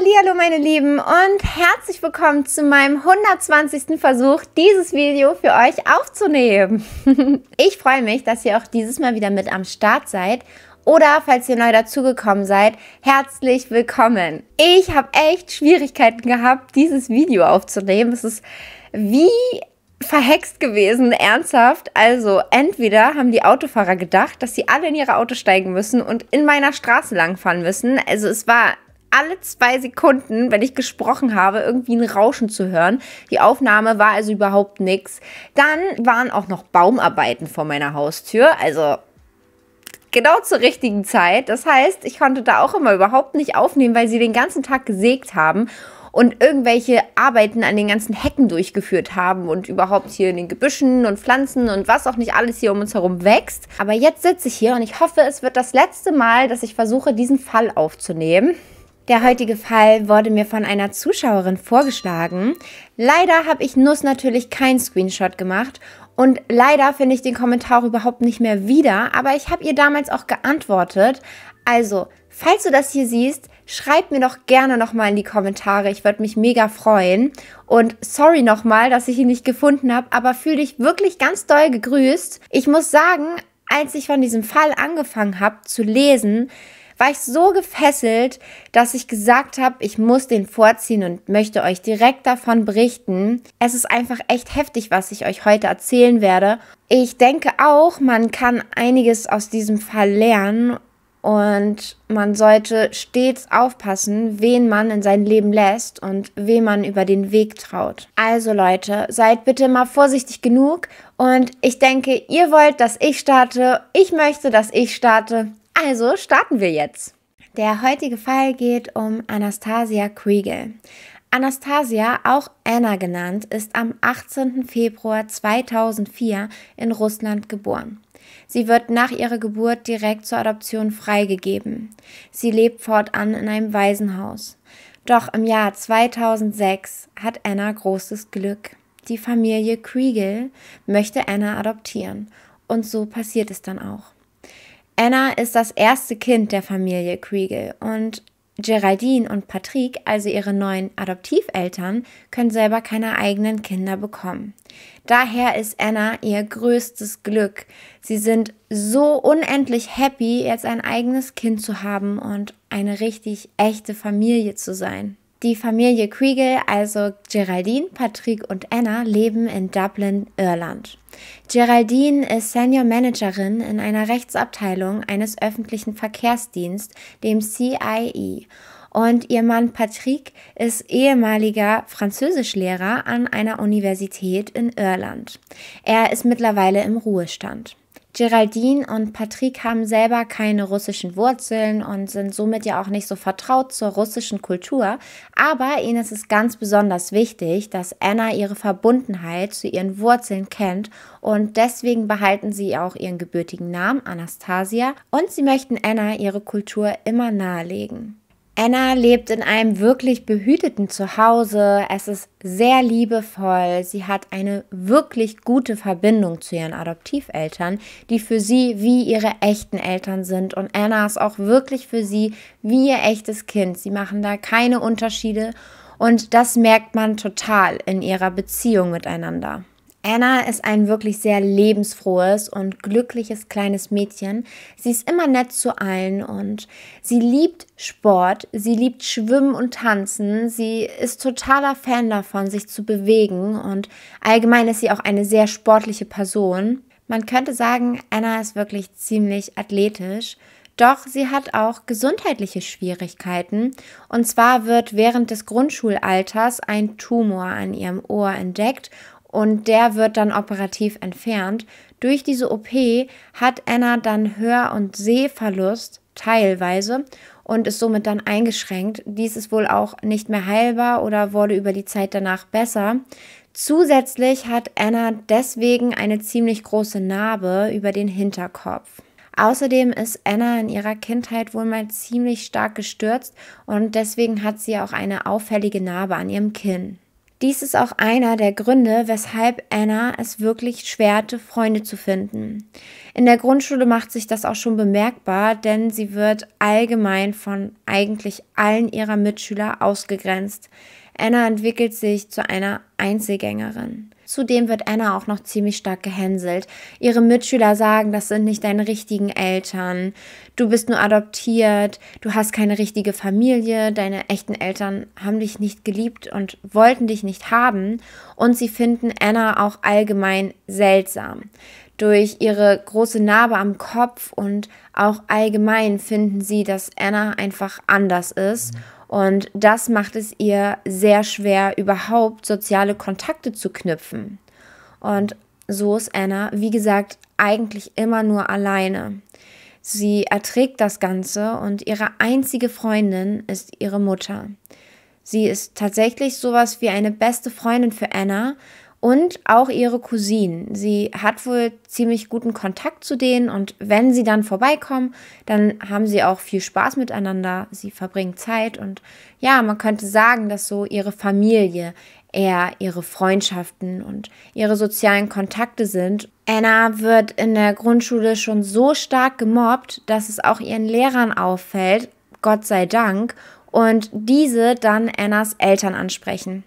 Hallihallo meine Lieben und herzlich willkommen zu meinem 120. Versuch, dieses Video für euch aufzunehmen. ich freue mich, dass ihr auch dieses Mal wieder mit am Start seid oder falls ihr neu dazugekommen seid, herzlich willkommen. Ich habe echt Schwierigkeiten gehabt, dieses Video aufzunehmen. Es ist wie verhext gewesen, ernsthaft. Also entweder haben die Autofahrer gedacht, dass sie alle in ihre Autos steigen müssen und in meiner Straße langfahren müssen. Also es war alle zwei Sekunden, wenn ich gesprochen habe, irgendwie ein Rauschen zu hören. Die Aufnahme war also überhaupt nichts. Dann waren auch noch Baumarbeiten vor meiner Haustür. Also genau zur richtigen Zeit. Das heißt, ich konnte da auch immer überhaupt nicht aufnehmen, weil sie den ganzen Tag gesägt haben und irgendwelche Arbeiten an den ganzen Hecken durchgeführt haben und überhaupt hier in den Gebüschen und Pflanzen und was auch nicht alles hier um uns herum wächst. Aber jetzt sitze ich hier und ich hoffe, es wird das letzte Mal, dass ich versuche, diesen Fall aufzunehmen. Der heutige Fall wurde mir von einer Zuschauerin vorgeschlagen. Leider habe ich Nuss natürlich keinen Screenshot gemacht und leider finde ich den Kommentar überhaupt nicht mehr wieder, aber ich habe ihr damals auch geantwortet. Also, falls du das hier siehst, schreib mir doch gerne nochmal in die Kommentare. Ich würde mich mega freuen. Und sorry nochmal, dass ich ihn nicht gefunden habe, aber fühl dich wirklich ganz doll gegrüßt. Ich muss sagen, als ich von diesem Fall angefangen habe zu lesen, war ich so gefesselt, dass ich gesagt habe, ich muss den vorziehen und möchte euch direkt davon berichten. Es ist einfach echt heftig, was ich euch heute erzählen werde. Ich denke auch, man kann einiges aus diesem Fall lernen und man sollte stets aufpassen, wen man in sein Leben lässt und wem man über den Weg traut. Also Leute, seid bitte mal vorsichtig genug. Und ich denke, ihr wollt, dass ich starte. Ich möchte, dass ich starte. Also starten wir jetzt. Der heutige Fall geht um Anastasia Kriegel. Anastasia, auch Anna genannt, ist am 18. Februar 2004 in Russland geboren. Sie wird nach ihrer Geburt direkt zur Adoption freigegeben. Sie lebt fortan in einem Waisenhaus. Doch im Jahr 2006 hat Anna großes Glück. Die Familie Kriegel möchte Anna adoptieren. Und so passiert es dann auch. Anna ist das erste Kind der Familie Kriegel und Geraldine und Patrick, also ihre neuen Adoptiveltern, können selber keine eigenen Kinder bekommen. Daher ist Anna ihr größtes Glück. Sie sind so unendlich happy, jetzt ein eigenes Kind zu haben und eine richtig echte Familie zu sein. Die Familie Kriegel, also Geraldine, Patrick und Anna, leben in Dublin, Irland. Geraldine ist Senior Managerin in einer Rechtsabteilung eines öffentlichen Verkehrsdienst, dem CIE. Und ihr Mann Patrick ist ehemaliger Französischlehrer an einer Universität in Irland. Er ist mittlerweile im Ruhestand. Geraldine und Patrick haben selber keine russischen Wurzeln und sind somit ja auch nicht so vertraut zur russischen Kultur. Aber ihnen ist es ganz besonders wichtig, dass Anna ihre Verbundenheit zu ihren Wurzeln kennt und deswegen behalten sie auch ihren gebürtigen Namen Anastasia und sie möchten Anna ihre Kultur immer nahelegen. Anna lebt in einem wirklich behüteten Zuhause. Es ist sehr liebevoll. Sie hat eine wirklich gute Verbindung zu ihren Adoptiveltern, die für sie wie ihre echten Eltern sind. Und Anna ist auch wirklich für sie wie ihr echtes Kind. Sie machen da keine Unterschiede. Und das merkt man total in ihrer Beziehung miteinander. Anna ist ein wirklich sehr lebensfrohes und glückliches kleines Mädchen. Sie ist immer nett zu allen und sie liebt Sport, sie liebt Schwimmen und Tanzen, sie ist totaler Fan davon, sich zu bewegen und allgemein ist sie auch eine sehr sportliche Person. Man könnte sagen, Anna ist wirklich ziemlich athletisch. Doch sie hat auch gesundheitliche Schwierigkeiten. Und zwar wird während des Grundschulalters ein Tumor an ihrem Ohr entdeckt und der wird dann operativ entfernt. Durch diese OP hat Anna dann Hör- und Sehverlust teilweise und ist somit dann eingeschränkt. Dies ist wohl auch nicht mehr heilbar oder wurde über die Zeit danach besser. Zusätzlich hat Anna deswegen eine ziemlich große Narbe über den Hinterkopf. Außerdem ist Anna in ihrer Kindheit wohl mal ziemlich stark gestürzt und deswegen hat sie auch eine auffällige Narbe an ihrem Kinn. Dies ist auch einer der Gründe, weshalb Anna es wirklich schwerte, Freunde zu finden. In der Grundschule macht sich das auch schon bemerkbar, denn sie wird allgemein von eigentlich allen ihrer Mitschüler ausgegrenzt. Anna entwickelt sich zu einer Einzelgängerin. Zudem wird Anna auch noch ziemlich stark gehänselt. Ihre Mitschüler sagen, das sind nicht deine richtigen Eltern, du bist nur adoptiert, du hast keine richtige Familie, deine echten Eltern haben dich nicht geliebt und wollten dich nicht haben und sie finden Anna auch allgemein seltsam. Durch ihre große Narbe am Kopf und auch allgemein finden sie, dass Anna einfach anders ist. Mhm und das macht es ihr sehr schwer, überhaupt soziale Kontakte zu knüpfen. Und so ist Anna, wie gesagt, eigentlich immer nur alleine. Sie erträgt das Ganze und ihre einzige Freundin ist ihre Mutter. Sie ist tatsächlich sowas wie eine beste Freundin für Anna und auch ihre Cousinen. Sie hat wohl ziemlich guten Kontakt zu denen und wenn sie dann vorbeikommen, dann haben sie auch viel Spaß miteinander. Sie verbringen Zeit und ja, man könnte sagen, dass so ihre Familie eher ihre Freundschaften und ihre sozialen Kontakte sind. Anna wird in der Grundschule schon so stark gemobbt, dass es auch ihren Lehrern auffällt, Gott sei Dank, und diese dann Annas Eltern ansprechen.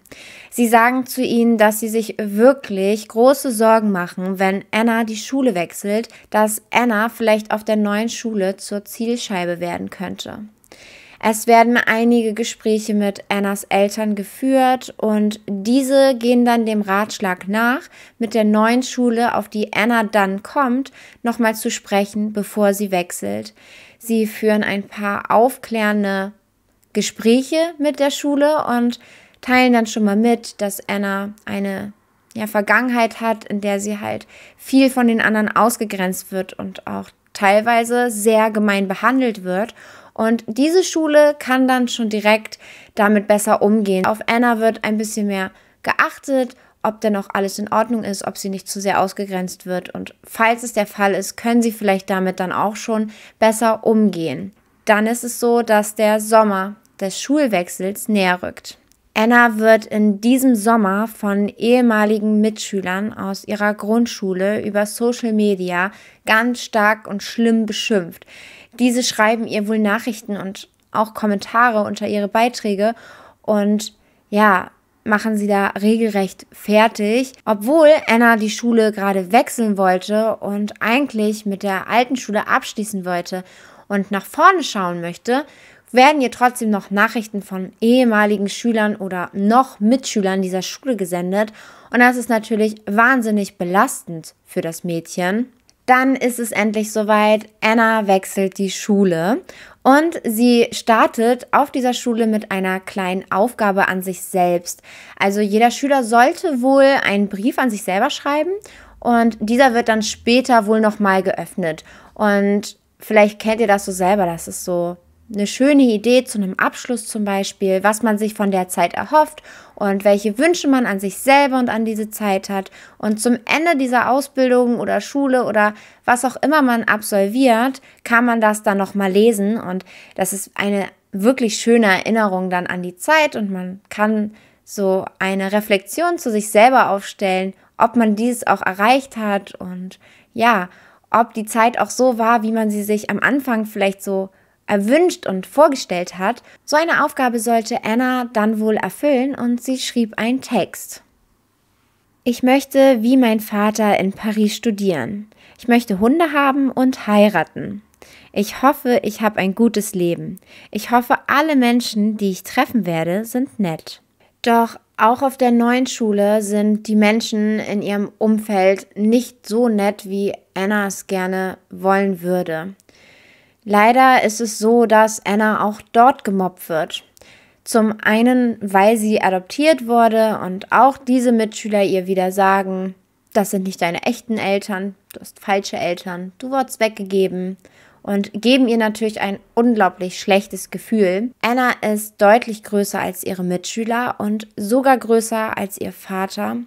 Sie sagen zu ihnen, dass sie sich wirklich große Sorgen machen, wenn Anna die Schule wechselt, dass Anna vielleicht auf der neuen Schule zur Zielscheibe werden könnte. Es werden einige Gespräche mit Annas Eltern geführt und diese gehen dann dem Ratschlag nach, mit der neuen Schule, auf die Anna dann kommt, nochmal zu sprechen, bevor sie wechselt. Sie führen ein paar aufklärende Gespräche mit der Schule und teilen dann schon mal mit, dass Anna eine ja, Vergangenheit hat, in der sie halt viel von den anderen ausgegrenzt wird und auch teilweise sehr gemein behandelt wird. Und diese Schule kann dann schon direkt damit besser umgehen. Auf Anna wird ein bisschen mehr geachtet, ob denn auch alles in Ordnung ist, ob sie nicht zu sehr ausgegrenzt wird. Und falls es der Fall ist, können sie vielleicht damit dann auch schon besser umgehen. Dann ist es so, dass der Sommer des Schulwechsels näher rückt. Anna wird in diesem Sommer von ehemaligen Mitschülern aus ihrer Grundschule über Social Media ganz stark und schlimm beschimpft. Diese schreiben ihr wohl Nachrichten und auch Kommentare unter ihre Beiträge und ja, machen sie da regelrecht fertig, obwohl Anna die Schule gerade wechseln wollte und eigentlich mit der alten Schule abschließen wollte und nach vorne schauen möchte, werden ihr trotzdem noch Nachrichten von ehemaligen Schülern oder noch Mitschülern dieser Schule gesendet. Und das ist natürlich wahnsinnig belastend für das Mädchen. Dann ist es endlich soweit, Anna wechselt die Schule und sie startet auf dieser Schule mit einer kleinen Aufgabe an sich selbst. Also jeder Schüler sollte wohl einen Brief an sich selber schreiben und dieser wird dann später wohl nochmal geöffnet. Und vielleicht kennt ihr das so selber, dass es so eine schöne Idee zu einem Abschluss zum Beispiel, was man sich von der Zeit erhofft und welche Wünsche man an sich selber und an diese Zeit hat. Und zum Ende dieser Ausbildung oder Schule oder was auch immer man absolviert, kann man das dann nochmal lesen. Und das ist eine wirklich schöne Erinnerung dann an die Zeit und man kann so eine Reflexion zu sich selber aufstellen, ob man dies auch erreicht hat und ja, ob die Zeit auch so war, wie man sie sich am Anfang vielleicht so erwünscht und vorgestellt hat. So eine Aufgabe sollte Anna dann wohl erfüllen und sie schrieb einen Text. Ich möchte wie mein Vater in Paris studieren. Ich möchte Hunde haben und heiraten. Ich hoffe, ich habe ein gutes Leben. Ich hoffe, alle Menschen, die ich treffen werde, sind nett. Doch auch auf der neuen Schule sind die Menschen in ihrem Umfeld nicht so nett, wie Anna es gerne wollen würde. Leider ist es so, dass Anna auch dort gemobbt wird. Zum einen, weil sie adoptiert wurde und auch diese Mitschüler ihr wieder sagen, das sind nicht deine echten Eltern, du hast falsche Eltern, du wurdest weggegeben und geben ihr natürlich ein unglaublich schlechtes Gefühl. Anna ist deutlich größer als ihre Mitschüler und sogar größer als ihr Vater.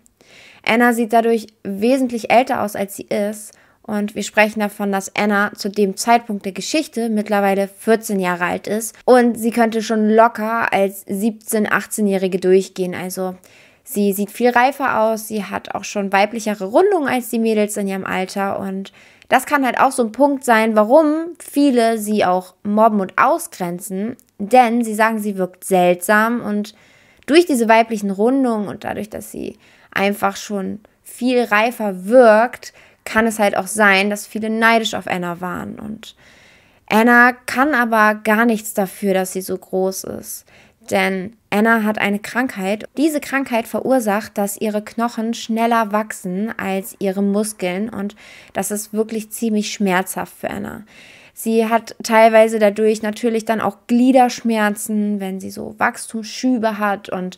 Anna sieht dadurch wesentlich älter aus, als sie ist und wir sprechen davon, dass Anna zu dem Zeitpunkt der Geschichte mittlerweile 14 Jahre alt ist und sie könnte schon locker als 17-, 18-Jährige durchgehen. Also sie sieht viel reifer aus, sie hat auch schon weiblichere Rundungen als die Mädels in ihrem Alter und das kann halt auch so ein Punkt sein, warum viele sie auch mobben und ausgrenzen, denn sie sagen, sie wirkt seltsam und durch diese weiblichen Rundungen und dadurch, dass sie einfach schon viel reifer wirkt, kann es halt auch sein, dass viele neidisch auf Anna waren. Und Anna kann aber gar nichts dafür, dass sie so groß ist. Denn Anna hat eine Krankheit. Diese Krankheit verursacht, dass ihre Knochen schneller wachsen als ihre Muskeln. Und das ist wirklich ziemlich schmerzhaft für Anna. Sie hat teilweise dadurch natürlich dann auch Gliederschmerzen, wenn sie so Wachstumsschübe hat und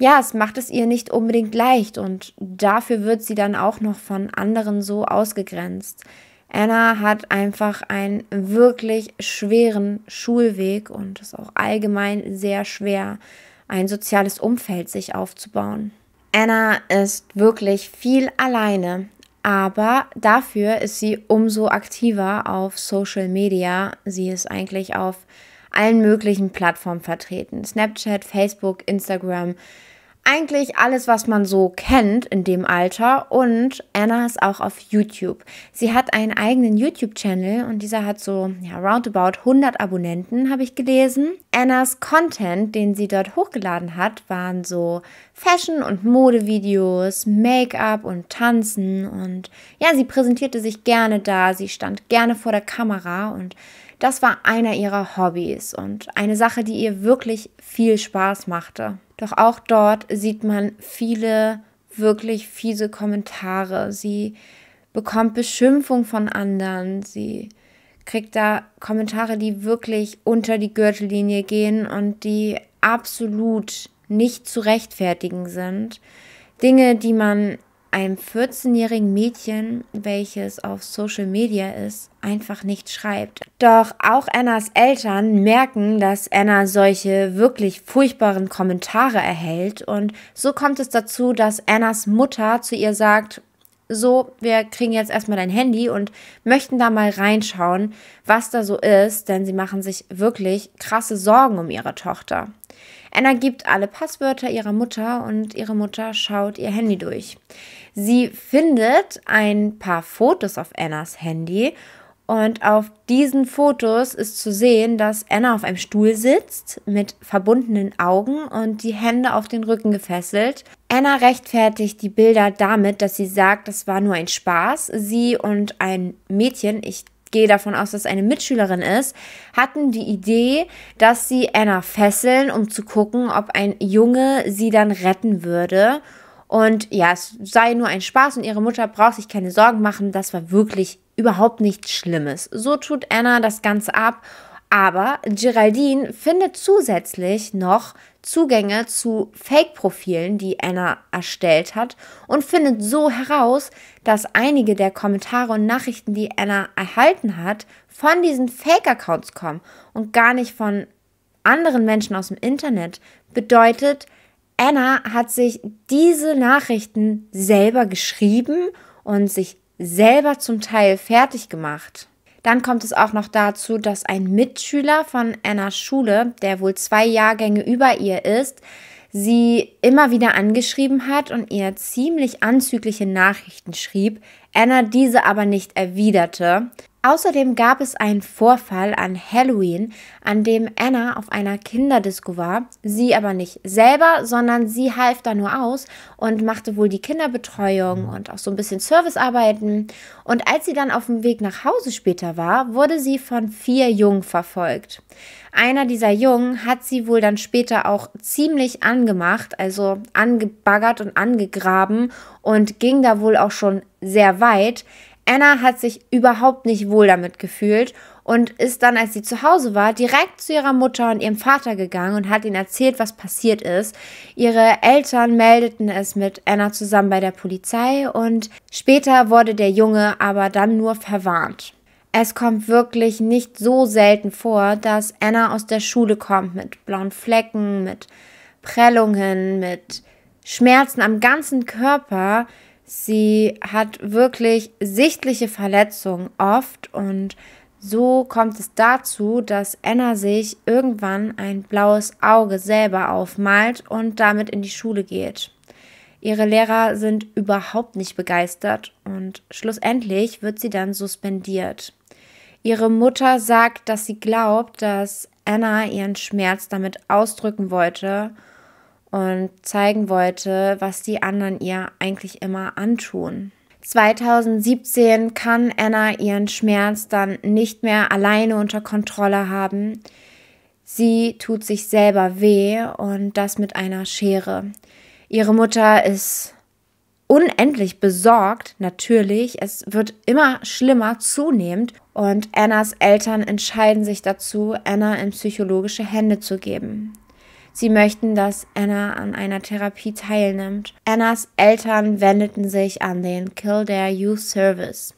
ja, es macht es ihr nicht unbedingt leicht und dafür wird sie dann auch noch von anderen so ausgegrenzt. Anna hat einfach einen wirklich schweren Schulweg und ist auch allgemein sehr schwer, ein soziales Umfeld sich aufzubauen. Anna ist wirklich viel alleine, aber dafür ist sie umso aktiver auf Social Media. Sie ist eigentlich auf allen möglichen Plattformen vertreten. Snapchat, Facebook, Instagram, eigentlich alles, was man so kennt in dem Alter. Und Anna ist auch auf YouTube. Sie hat einen eigenen YouTube-Channel und dieser hat so ja, roundabout 100 Abonnenten, habe ich gelesen. Annas Content, den sie dort hochgeladen hat, waren so Fashion- und Modevideos, Make-up und Tanzen. Und ja, sie präsentierte sich gerne da. Sie stand gerne vor der Kamera und das war einer ihrer Hobbys und eine Sache, die ihr wirklich viel Spaß machte. Doch auch dort sieht man viele wirklich fiese Kommentare. Sie bekommt Beschimpfung von anderen. Sie kriegt da Kommentare, die wirklich unter die Gürtellinie gehen und die absolut nicht zu rechtfertigen sind. Dinge, die man einem 14-jährigen Mädchen, welches auf Social Media ist, einfach nicht schreibt. Doch auch Annas Eltern merken, dass Anna solche wirklich furchtbaren Kommentare erhält und so kommt es dazu, dass Annas Mutter zu ihr sagt, so, wir kriegen jetzt erstmal dein Handy und möchten da mal reinschauen, was da so ist, denn sie machen sich wirklich krasse Sorgen um ihre Tochter. Anna gibt alle Passwörter ihrer Mutter und ihre Mutter schaut ihr Handy durch. Sie findet ein paar Fotos auf Annas Handy und auf diesen Fotos ist zu sehen, dass Anna auf einem Stuhl sitzt mit verbundenen Augen und die Hände auf den Rücken gefesselt. Anna rechtfertigt die Bilder damit, dass sie sagt, das war nur ein Spaß. Sie und ein Mädchen, ich gehe davon aus, dass eine Mitschülerin ist, hatten die Idee, dass sie Anna fesseln, um zu gucken, ob ein Junge sie dann retten würde. Und ja, es sei nur ein Spaß und ihre Mutter braucht sich keine Sorgen machen. Das war wirklich überhaupt nichts Schlimmes. So tut Anna das Ganze ab. Aber Geraldine findet zusätzlich noch Zugänge zu Fake-Profilen, die Anna erstellt hat, und findet so heraus, dass einige der Kommentare und Nachrichten, die Anna erhalten hat, von diesen Fake-Accounts kommen und gar nicht von anderen Menschen aus dem Internet. Bedeutet, Anna hat sich diese Nachrichten selber geschrieben und sich selber zum Teil fertig gemacht. Dann kommt es auch noch dazu, dass ein Mitschüler von Annas Schule, der wohl zwei Jahrgänge über ihr ist, sie immer wieder angeschrieben hat und ihr ziemlich anzügliche Nachrichten schrieb, Anna diese aber nicht erwiderte Außerdem gab es einen Vorfall an Halloween, an dem Anna auf einer Kinderdisco war, sie aber nicht selber, sondern sie half da nur aus und machte wohl die Kinderbetreuung und auch so ein bisschen Servicearbeiten. Und als sie dann auf dem Weg nach Hause später war, wurde sie von vier Jungen verfolgt. Einer dieser Jungen hat sie wohl dann später auch ziemlich angemacht, also angebaggert und angegraben und ging da wohl auch schon sehr weit. Anna hat sich überhaupt nicht wohl damit gefühlt und ist dann, als sie zu Hause war, direkt zu ihrer Mutter und ihrem Vater gegangen und hat ihnen erzählt, was passiert ist. Ihre Eltern meldeten es mit Anna zusammen bei der Polizei und später wurde der Junge aber dann nur verwarnt. Es kommt wirklich nicht so selten vor, dass Anna aus der Schule kommt mit blauen Flecken, mit Prellungen, mit Schmerzen am ganzen Körper, Sie hat wirklich sichtliche Verletzungen oft und so kommt es dazu, dass Anna sich irgendwann ein blaues Auge selber aufmalt und damit in die Schule geht. Ihre Lehrer sind überhaupt nicht begeistert und schlussendlich wird sie dann suspendiert. Ihre Mutter sagt, dass sie glaubt, dass Anna ihren Schmerz damit ausdrücken wollte und zeigen wollte, was die anderen ihr eigentlich immer antun. 2017 kann Anna ihren Schmerz dann nicht mehr alleine unter Kontrolle haben. Sie tut sich selber weh und das mit einer Schere. Ihre Mutter ist unendlich besorgt, natürlich. Es wird immer schlimmer zunehmend und Annas Eltern entscheiden sich dazu, Anna in psychologische Hände zu geben. Sie möchten, dass Anna an einer Therapie teilnimmt. Annas Eltern wendeten sich an den Kildare Youth Service.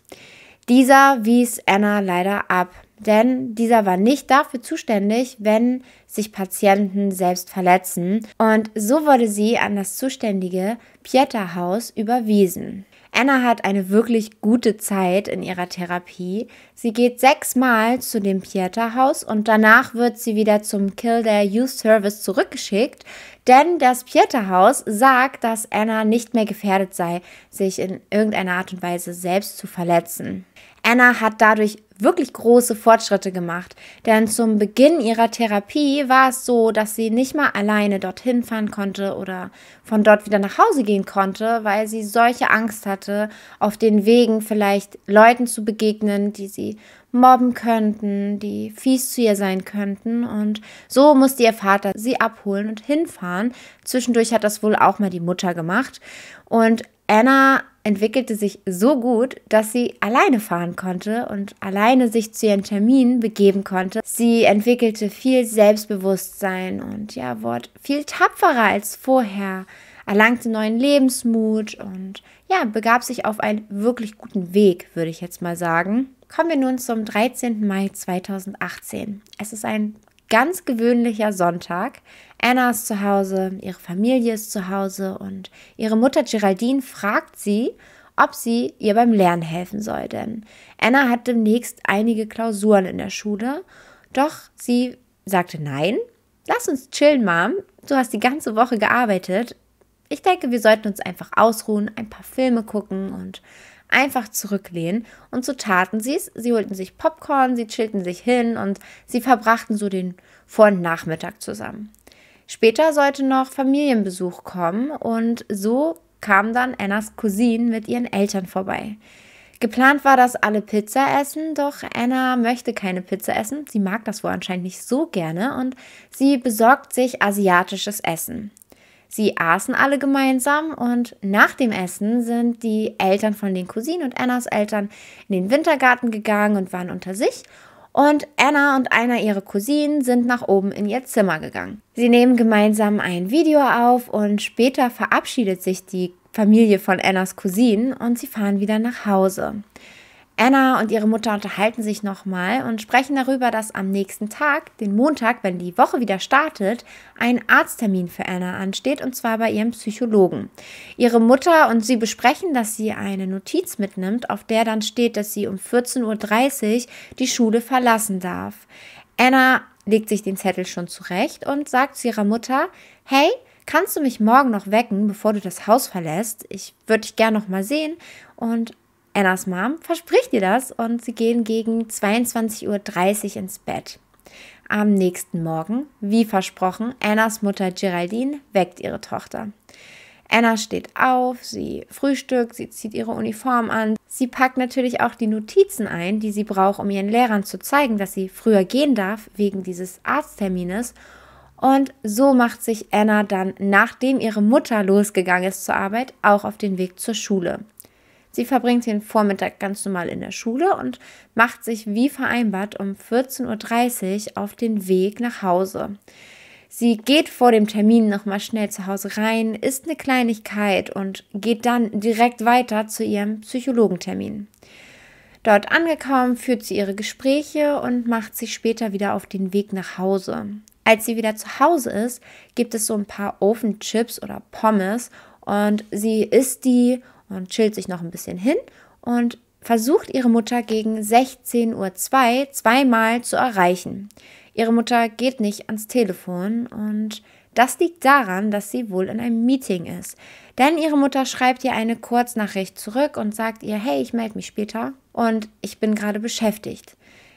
Dieser wies Anna leider ab, denn dieser war nicht dafür zuständig, wenn sich Patienten selbst verletzen. Und so wurde sie an das zuständige Pieterhaus überwiesen. Anna hat eine wirklich gute Zeit in ihrer Therapie. Sie geht sechsmal zu dem Pieterhaus und danach wird sie wieder zum Kildare Youth Service zurückgeschickt, denn das Pieterhaus sagt, dass Anna nicht mehr gefährdet sei, sich in irgendeiner Art und Weise selbst zu verletzen. Anna hat dadurch wirklich große Fortschritte gemacht. Denn zum Beginn ihrer Therapie war es so, dass sie nicht mal alleine dorthin fahren konnte oder von dort wieder nach Hause gehen konnte, weil sie solche Angst hatte, auf den Wegen vielleicht Leuten zu begegnen, die sie mobben könnten, die fies zu ihr sein könnten. Und so musste ihr Vater sie abholen und hinfahren. Zwischendurch hat das wohl auch mal die Mutter gemacht. Und Anna entwickelte sich so gut, dass sie alleine fahren konnte und alleine sich zu ihren Terminen begeben konnte. Sie entwickelte viel Selbstbewusstsein und ja, Wort viel tapferer als vorher, erlangte neuen Lebensmut und ja, begab sich auf einen wirklich guten Weg, würde ich jetzt mal sagen. Kommen wir nun zum 13. Mai 2018. Es ist ein ganz gewöhnlicher Sonntag. Anna ist zu Hause, ihre Familie ist zu Hause und ihre Mutter Geraldine fragt sie, ob sie ihr beim Lernen helfen soll. Denn Anna hat demnächst einige Klausuren in der Schule. Doch sie sagte nein. Lass uns chillen, Mom. Du hast die ganze Woche gearbeitet. Ich denke, wir sollten uns einfach ausruhen, ein paar Filme gucken und einfach zurücklehnen. Und so taten sie es. Sie holten sich Popcorn, sie chillten sich hin und sie verbrachten so den Vor- und Nachmittag zusammen. Später sollte noch Familienbesuch kommen und so kam dann Annas Cousine mit ihren Eltern vorbei. Geplant war, dass alle Pizza essen, doch Anna möchte keine Pizza essen. Sie mag das wohl anscheinend nicht so gerne und sie besorgt sich asiatisches Essen. Sie aßen alle gemeinsam und nach dem Essen sind die Eltern von den Cousinen und Annas Eltern in den Wintergarten gegangen und waren unter sich. Und Anna und einer ihrer Cousinen sind nach oben in ihr Zimmer gegangen. Sie nehmen gemeinsam ein Video auf und später verabschiedet sich die Familie von Annas Cousinen und sie fahren wieder nach Hause. Anna und ihre Mutter unterhalten sich nochmal und sprechen darüber, dass am nächsten Tag, den Montag, wenn die Woche wieder startet, ein Arzttermin für Anna ansteht und zwar bei ihrem Psychologen. Ihre Mutter und sie besprechen, dass sie eine Notiz mitnimmt, auf der dann steht, dass sie um 14.30 Uhr die Schule verlassen darf. Anna legt sich den Zettel schon zurecht und sagt zu ihrer Mutter, hey, kannst du mich morgen noch wecken, bevor du das Haus verlässt? Ich würde dich gern nochmal sehen. Und Annas Mom verspricht ihr das und sie gehen gegen 22.30 Uhr ins Bett. Am nächsten Morgen, wie versprochen, Annas Mutter Geraldine weckt ihre Tochter. Anna steht auf, sie frühstückt, sie zieht ihre Uniform an. Sie packt natürlich auch die Notizen ein, die sie braucht, um ihren Lehrern zu zeigen, dass sie früher gehen darf wegen dieses Arzttermines. Und so macht sich Anna dann, nachdem ihre Mutter losgegangen ist zur Arbeit, auch auf den Weg zur Schule. Sie verbringt den Vormittag ganz normal in der Schule und macht sich wie vereinbart um 14.30 Uhr auf den Weg nach Hause. Sie geht vor dem Termin nochmal schnell zu Hause rein, isst eine Kleinigkeit und geht dann direkt weiter zu ihrem Psychologentermin. Dort angekommen führt sie ihre Gespräche und macht sich später wieder auf den Weg nach Hause. Als sie wieder zu Hause ist, gibt es so ein paar Ofenchips oder Pommes und sie isst die und chillt sich noch ein bisschen hin und versucht ihre Mutter gegen 16.02 Uhr zweimal zu erreichen. Ihre Mutter geht nicht ans Telefon und das liegt daran, dass sie wohl in einem Meeting ist. Denn ihre Mutter schreibt ihr eine Kurznachricht zurück und sagt ihr, hey, ich melde mich später und ich bin gerade beschäftigt.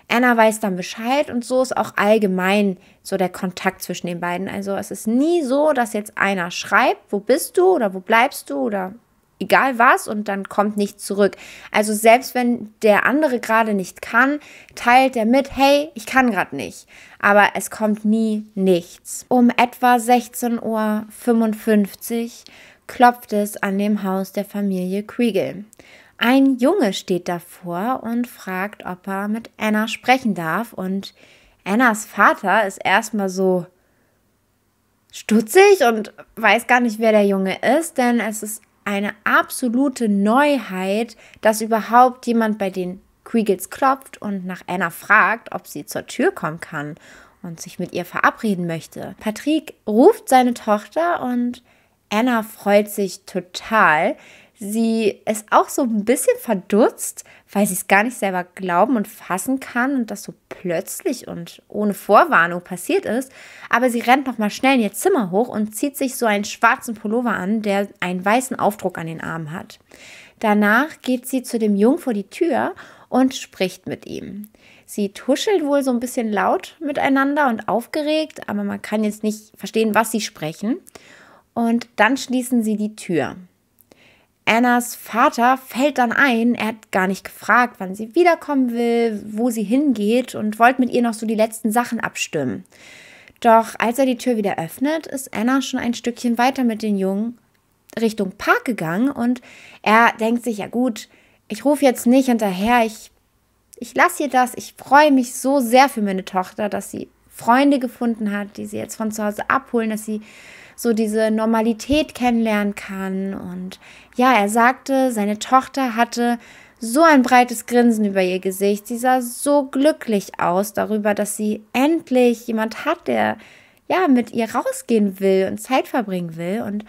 Anna weiß dann Bescheid und so ist auch allgemein so der Kontakt zwischen den beiden. Also es ist nie so, dass jetzt einer schreibt, wo bist du oder wo bleibst du oder egal was und dann kommt nichts zurück. Also selbst wenn der andere gerade nicht kann, teilt er mit, hey, ich kann gerade nicht. Aber es kommt nie nichts. Um etwa 16.55 Uhr klopft es an dem Haus der Familie Kriegel. Ein Junge steht davor und fragt, ob er mit Anna sprechen darf und Annas Vater ist erstmal so stutzig und weiß gar nicht, wer der Junge ist, denn es ist eine absolute Neuheit, dass überhaupt jemand bei den Quiggles klopft und nach Anna fragt, ob sie zur Tür kommen kann und sich mit ihr verabreden möchte. Patrick ruft seine Tochter und Anna freut sich total, sie ist auch so ein bisschen verdutzt, weil sie es gar nicht selber glauben und fassen kann und das so plötzlich und ohne Vorwarnung passiert ist. Aber sie rennt nochmal schnell in ihr Zimmer hoch und zieht sich so einen schwarzen Pullover an, der einen weißen Aufdruck an den Armen hat. Danach geht sie zu dem Jungen vor die Tür und spricht mit ihm. Sie tuschelt wohl so ein bisschen laut miteinander und aufgeregt, aber man kann jetzt nicht verstehen, was sie sprechen. Und dann schließen sie die Tür. Annas Vater fällt dann ein, er hat gar nicht gefragt, wann sie wiederkommen will, wo sie hingeht und wollte mit ihr noch so die letzten Sachen abstimmen. Doch als er die Tür wieder öffnet, ist Anna schon ein Stückchen weiter mit den Jungen Richtung Park gegangen und er denkt sich, ja gut, ich rufe jetzt nicht hinterher, ich, ich lasse ihr das, ich freue mich so sehr für meine Tochter, dass sie Freunde gefunden hat, die sie jetzt von zu Hause abholen, dass sie so diese Normalität kennenlernen kann. Und ja, er sagte, seine Tochter hatte so ein breites Grinsen über ihr Gesicht. Sie sah so glücklich aus darüber, dass sie endlich jemand hat, der ja mit ihr rausgehen will und Zeit verbringen will. Und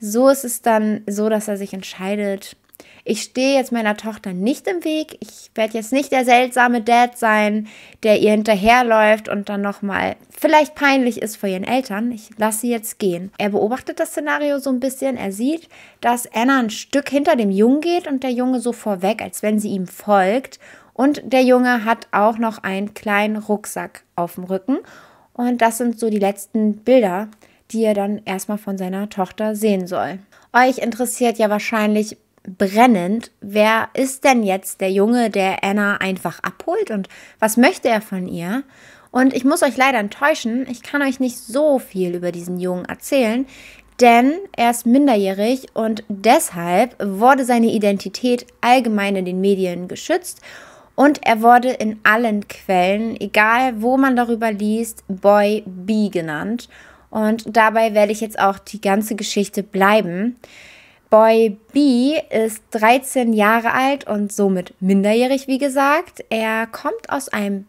so ist es dann so, dass er sich entscheidet, ich stehe jetzt meiner Tochter nicht im Weg. Ich werde jetzt nicht der seltsame Dad sein, der ihr hinterherläuft und dann nochmal vielleicht peinlich ist vor ihren Eltern. Ich lasse sie jetzt gehen. Er beobachtet das Szenario so ein bisschen. Er sieht, dass Anna ein Stück hinter dem Jungen geht und der Junge so vorweg, als wenn sie ihm folgt. Und der Junge hat auch noch einen kleinen Rucksack auf dem Rücken. Und das sind so die letzten Bilder, die er dann erstmal von seiner Tochter sehen soll. Euch interessiert ja wahrscheinlich brennend, wer ist denn jetzt der Junge, der Anna einfach abholt und was möchte er von ihr? Und ich muss euch leider enttäuschen, ich kann euch nicht so viel über diesen Jungen erzählen, denn er ist minderjährig und deshalb wurde seine Identität allgemein in den Medien geschützt und er wurde in allen Quellen, egal wo man darüber liest, Boy B genannt. Und dabei werde ich jetzt auch die ganze Geschichte bleiben. Boy B ist 13 Jahre alt und somit minderjährig, wie gesagt. Er kommt aus einem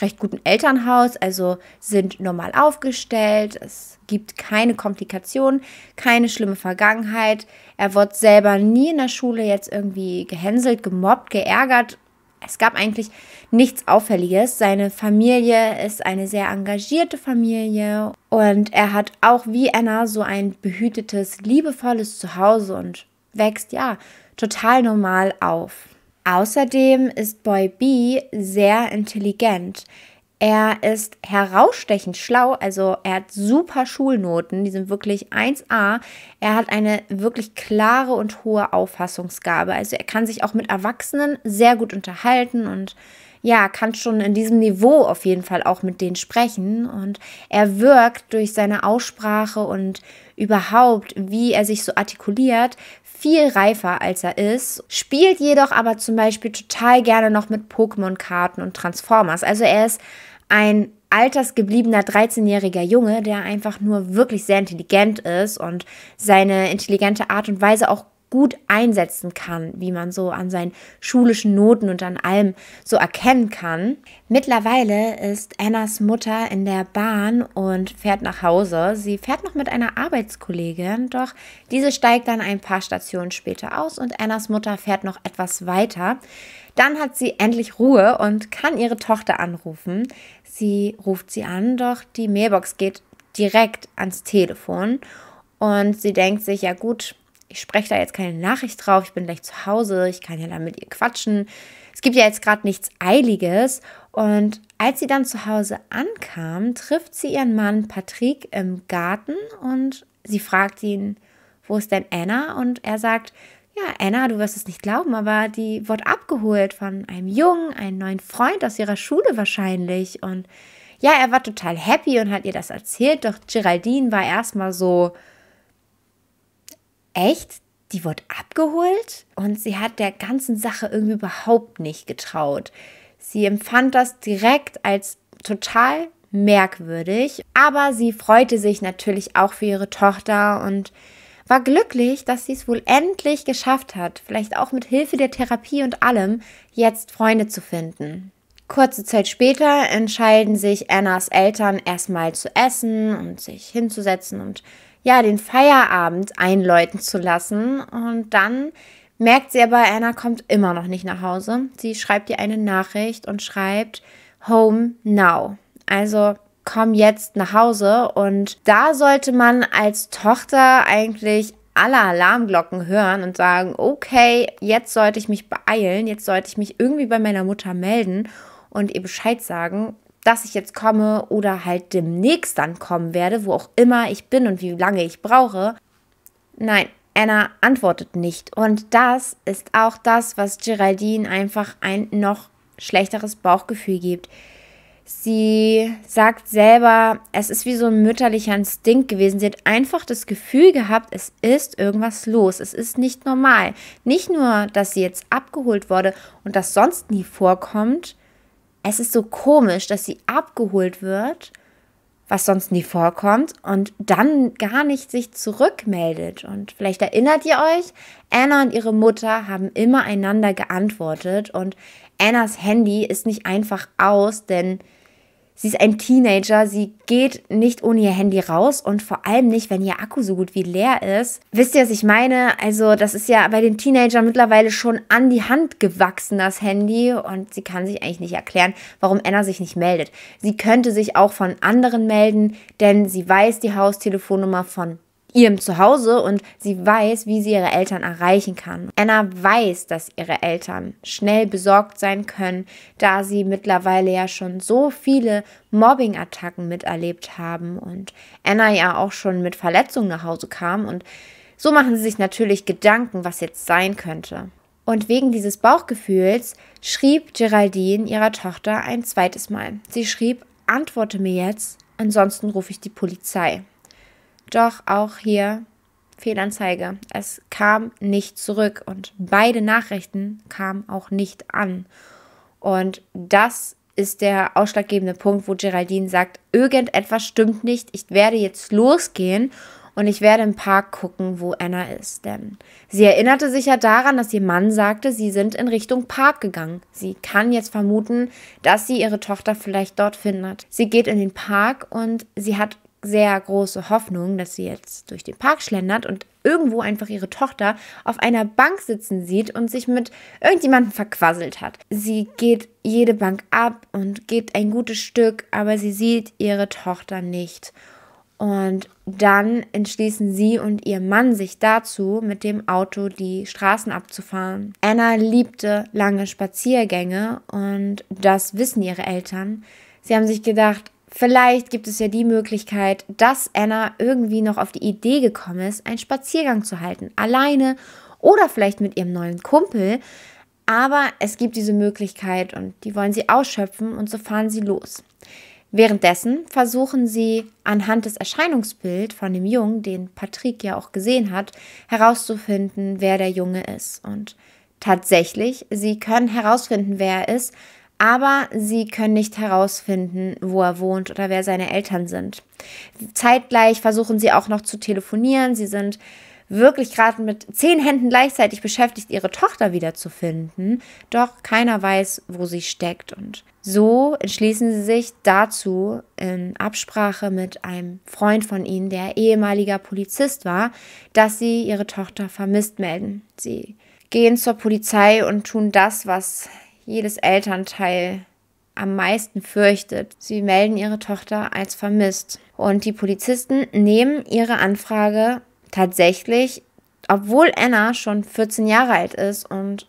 recht guten Elternhaus, also sind normal aufgestellt, es gibt keine Komplikationen, keine schlimme Vergangenheit. Er wird selber nie in der Schule jetzt irgendwie gehänselt, gemobbt, geärgert es gab eigentlich nichts Auffälliges. Seine Familie ist eine sehr engagierte Familie und er hat auch wie Anna so ein behütetes, liebevolles Zuhause und wächst ja total normal auf. Außerdem ist Boy B sehr intelligent. Er ist herausstechend schlau, also er hat super Schulnoten, die sind wirklich 1a. Er hat eine wirklich klare und hohe Auffassungsgabe, also er kann sich auch mit Erwachsenen sehr gut unterhalten und ja, kann schon in diesem Niveau auf jeden Fall auch mit denen sprechen und er wirkt durch seine Aussprache und überhaupt, wie er sich so artikuliert, viel reifer, als er ist, spielt jedoch aber zum Beispiel total gerne noch mit Pokémon-Karten und Transformers. Also er ist ein altersgebliebener 13-jähriger Junge, der einfach nur wirklich sehr intelligent ist und seine intelligente Art und Weise auch gut einsetzen kann, wie man so an seinen schulischen Noten und an allem so erkennen kann. Mittlerweile ist Annas Mutter in der Bahn und fährt nach Hause. Sie fährt noch mit einer Arbeitskollegin, doch diese steigt dann ein paar Stationen später aus und Annas Mutter fährt noch etwas weiter. Dann hat sie endlich Ruhe und kann ihre Tochter anrufen. Sie ruft sie an, doch die Mailbox geht direkt ans Telefon und sie denkt sich, ja gut, ich spreche da jetzt keine Nachricht drauf, ich bin gleich zu Hause, ich kann ja dann mit ihr quatschen. Es gibt ja jetzt gerade nichts Eiliges. Und als sie dann zu Hause ankam, trifft sie ihren Mann Patrick im Garten und sie fragt ihn, wo ist denn Anna? Und er sagt, ja, Anna, du wirst es nicht glauben, aber die wird abgeholt von einem Jungen, einem neuen Freund aus ihrer Schule wahrscheinlich. Und ja, er war total happy und hat ihr das erzählt, doch Geraldine war erstmal so, echt, die wurde abgeholt und sie hat der ganzen Sache irgendwie überhaupt nicht getraut. Sie empfand das direkt als total merkwürdig, aber sie freute sich natürlich auch für ihre Tochter und war glücklich, dass sie es wohl endlich geschafft hat, vielleicht auch mit Hilfe der Therapie und allem, jetzt Freunde zu finden. Kurze Zeit später entscheiden sich Annas Eltern erstmal zu essen und sich hinzusetzen und ja, den Feierabend einläuten zu lassen. Und dann merkt sie aber, Anna kommt immer noch nicht nach Hause. Sie schreibt ihr eine Nachricht und schreibt Home Now. Also komm jetzt nach Hause. Und da sollte man als Tochter eigentlich alle Alarmglocken hören und sagen, okay, jetzt sollte ich mich beeilen, jetzt sollte ich mich irgendwie bei meiner Mutter melden und ihr Bescheid sagen, dass ich jetzt komme oder halt demnächst dann kommen werde, wo auch immer ich bin und wie lange ich brauche. Nein, Anna antwortet nicht. Und das ist auch das, was Geraldine einfach ein noch schlechteres Bauchgefühl gibt. Sie sagt selber, es ist wie so ein mütterlicher Instinkt gewesen. Sie hat einfach das Gefühl gehabt, es ist irgendwas los. Es ist nicht normal. Nicht nur, dass sie jetzt abgeholt wurde und das sonst nie vorkommt, es ist so komisch, dass sie abgeholt wird, was sonst nie vorkommt, und dann gar nicht sich zurückmeldet. Und vielleicht erinnert ihr euch, Anna und ihre Mutter haben immer einander geantwortet und Annas Handy ist nicht einfach aus, denn Sie ist ein Teenager, sie geht nicht ohne ihr Handy raus und vor allem nicht, wenn ihr Akku so gut wie leer ist. Wisst ihr, was ich meine? Also, das ist ja bei den Teenagern mittlerweile schon an die Hand gewachsen, das Handy. Und sie kann sich eigentlich nicht erklären, warum Anna sich nicht meldet. Sie könnte sich auch von anderen melden, denn sie weiß die Haustelefonnummer von ihrem Zuhause und sie weiß, wie sie ihre Eltern erreichen kann. Anna weiß, dass ihre Eltern schnell besorgt sein können, da sie mittlerweile ja schon so viele Mobbing-Attacken miterlebt haben und Anna ja auch schon mit Verletzungen nach Hause kam und so machen sie sich natürlich Gedanken, was jetzt sein könnte. Und wegen dieses Bauchgefühls schrieb Geraldine ihrer Tochter ein zweites Mal. Sie schrieb, antworte mir jetzt, ansonsten rufe ich die Polizei. Doch auch hier Fehlanzeige. Es kam nicht zurück und beide Nachrichten kamen auch nicht an. Und das ist der ausschlaggebende Punkt, wo Geraldine sagt, irgendetwas stimmt nicht, ich werde jetzt losgehen und ich werde im Park gucken, wo Anna ist. Denn sie erinnerte sich ja daran, dass ihr Mann sagte, sie sind in Richtung Park gegangen. Sie kann jetzt vermuten, dass sie ihre Tochter vielleicht dort findet. Sie geht in den Park und sie hat sehr große Hoffnung, dass sie jetzt durch den Park schlendert und irgendwo einfach ihre Tochter auf einer Bank sitzen sieht und sich mit irgendjemandem verquasselt hat. Sie geht jede Bank ab und geht ein gutes Stück, aber sie sieht ihre Tochter nicht. Und dann entschließen sie und ihr Mann sich dazu, mit dem Auto die Straßen abzufahren. Anna liebte lange Spaziergänge und das wissen ihre Eltern. Sie haben sich gedacht, Vielleicht gibt es ja die Möglichkeit, dass Anna irgendwie noch auf die Idee gekommen ist, einen Spaziergang zu halten, alleine oder vielleicht mit ihrem neuen Kumpel. Aber es gibt diese Möglichkeit und die wollen sie ausschöpfen und so fahren sie los. Währenddessen versuchen sie anhand des Erscheinungsbild von dem Jungen, den Patrick ja auch gesehen hat, herauszufinden, wer der Junge ist. Und tatsächlich, sie können herausfinden, wer er ist, aber sie können nicht herausfinden, wo er wohnt oder wer seine Eltern sind. Zeitgleich versuchen sie auch noch zu telefonieren. Sie sind wirklich gerade mit zehn Händen gleichzeitig beschäftigt, ihre Tochter wiederzufinden. Doch keiner weiß, wo sie steckt. Und so entschließen sie sich dazu, in Absprache mit einem Freund von ihnen, der ehemaliger Polizist war, dass sie ihre Tochter vermisst melden. Sie gehen zur Polizei und tun das, was jedes Elternteil am meisten fürchtet. Sie melden ihre Tochter als vermisst. Und die Polizisten nehmen ihre Anfrage tatsächlich, obwohl Anna schon 14 Jahre alt ist und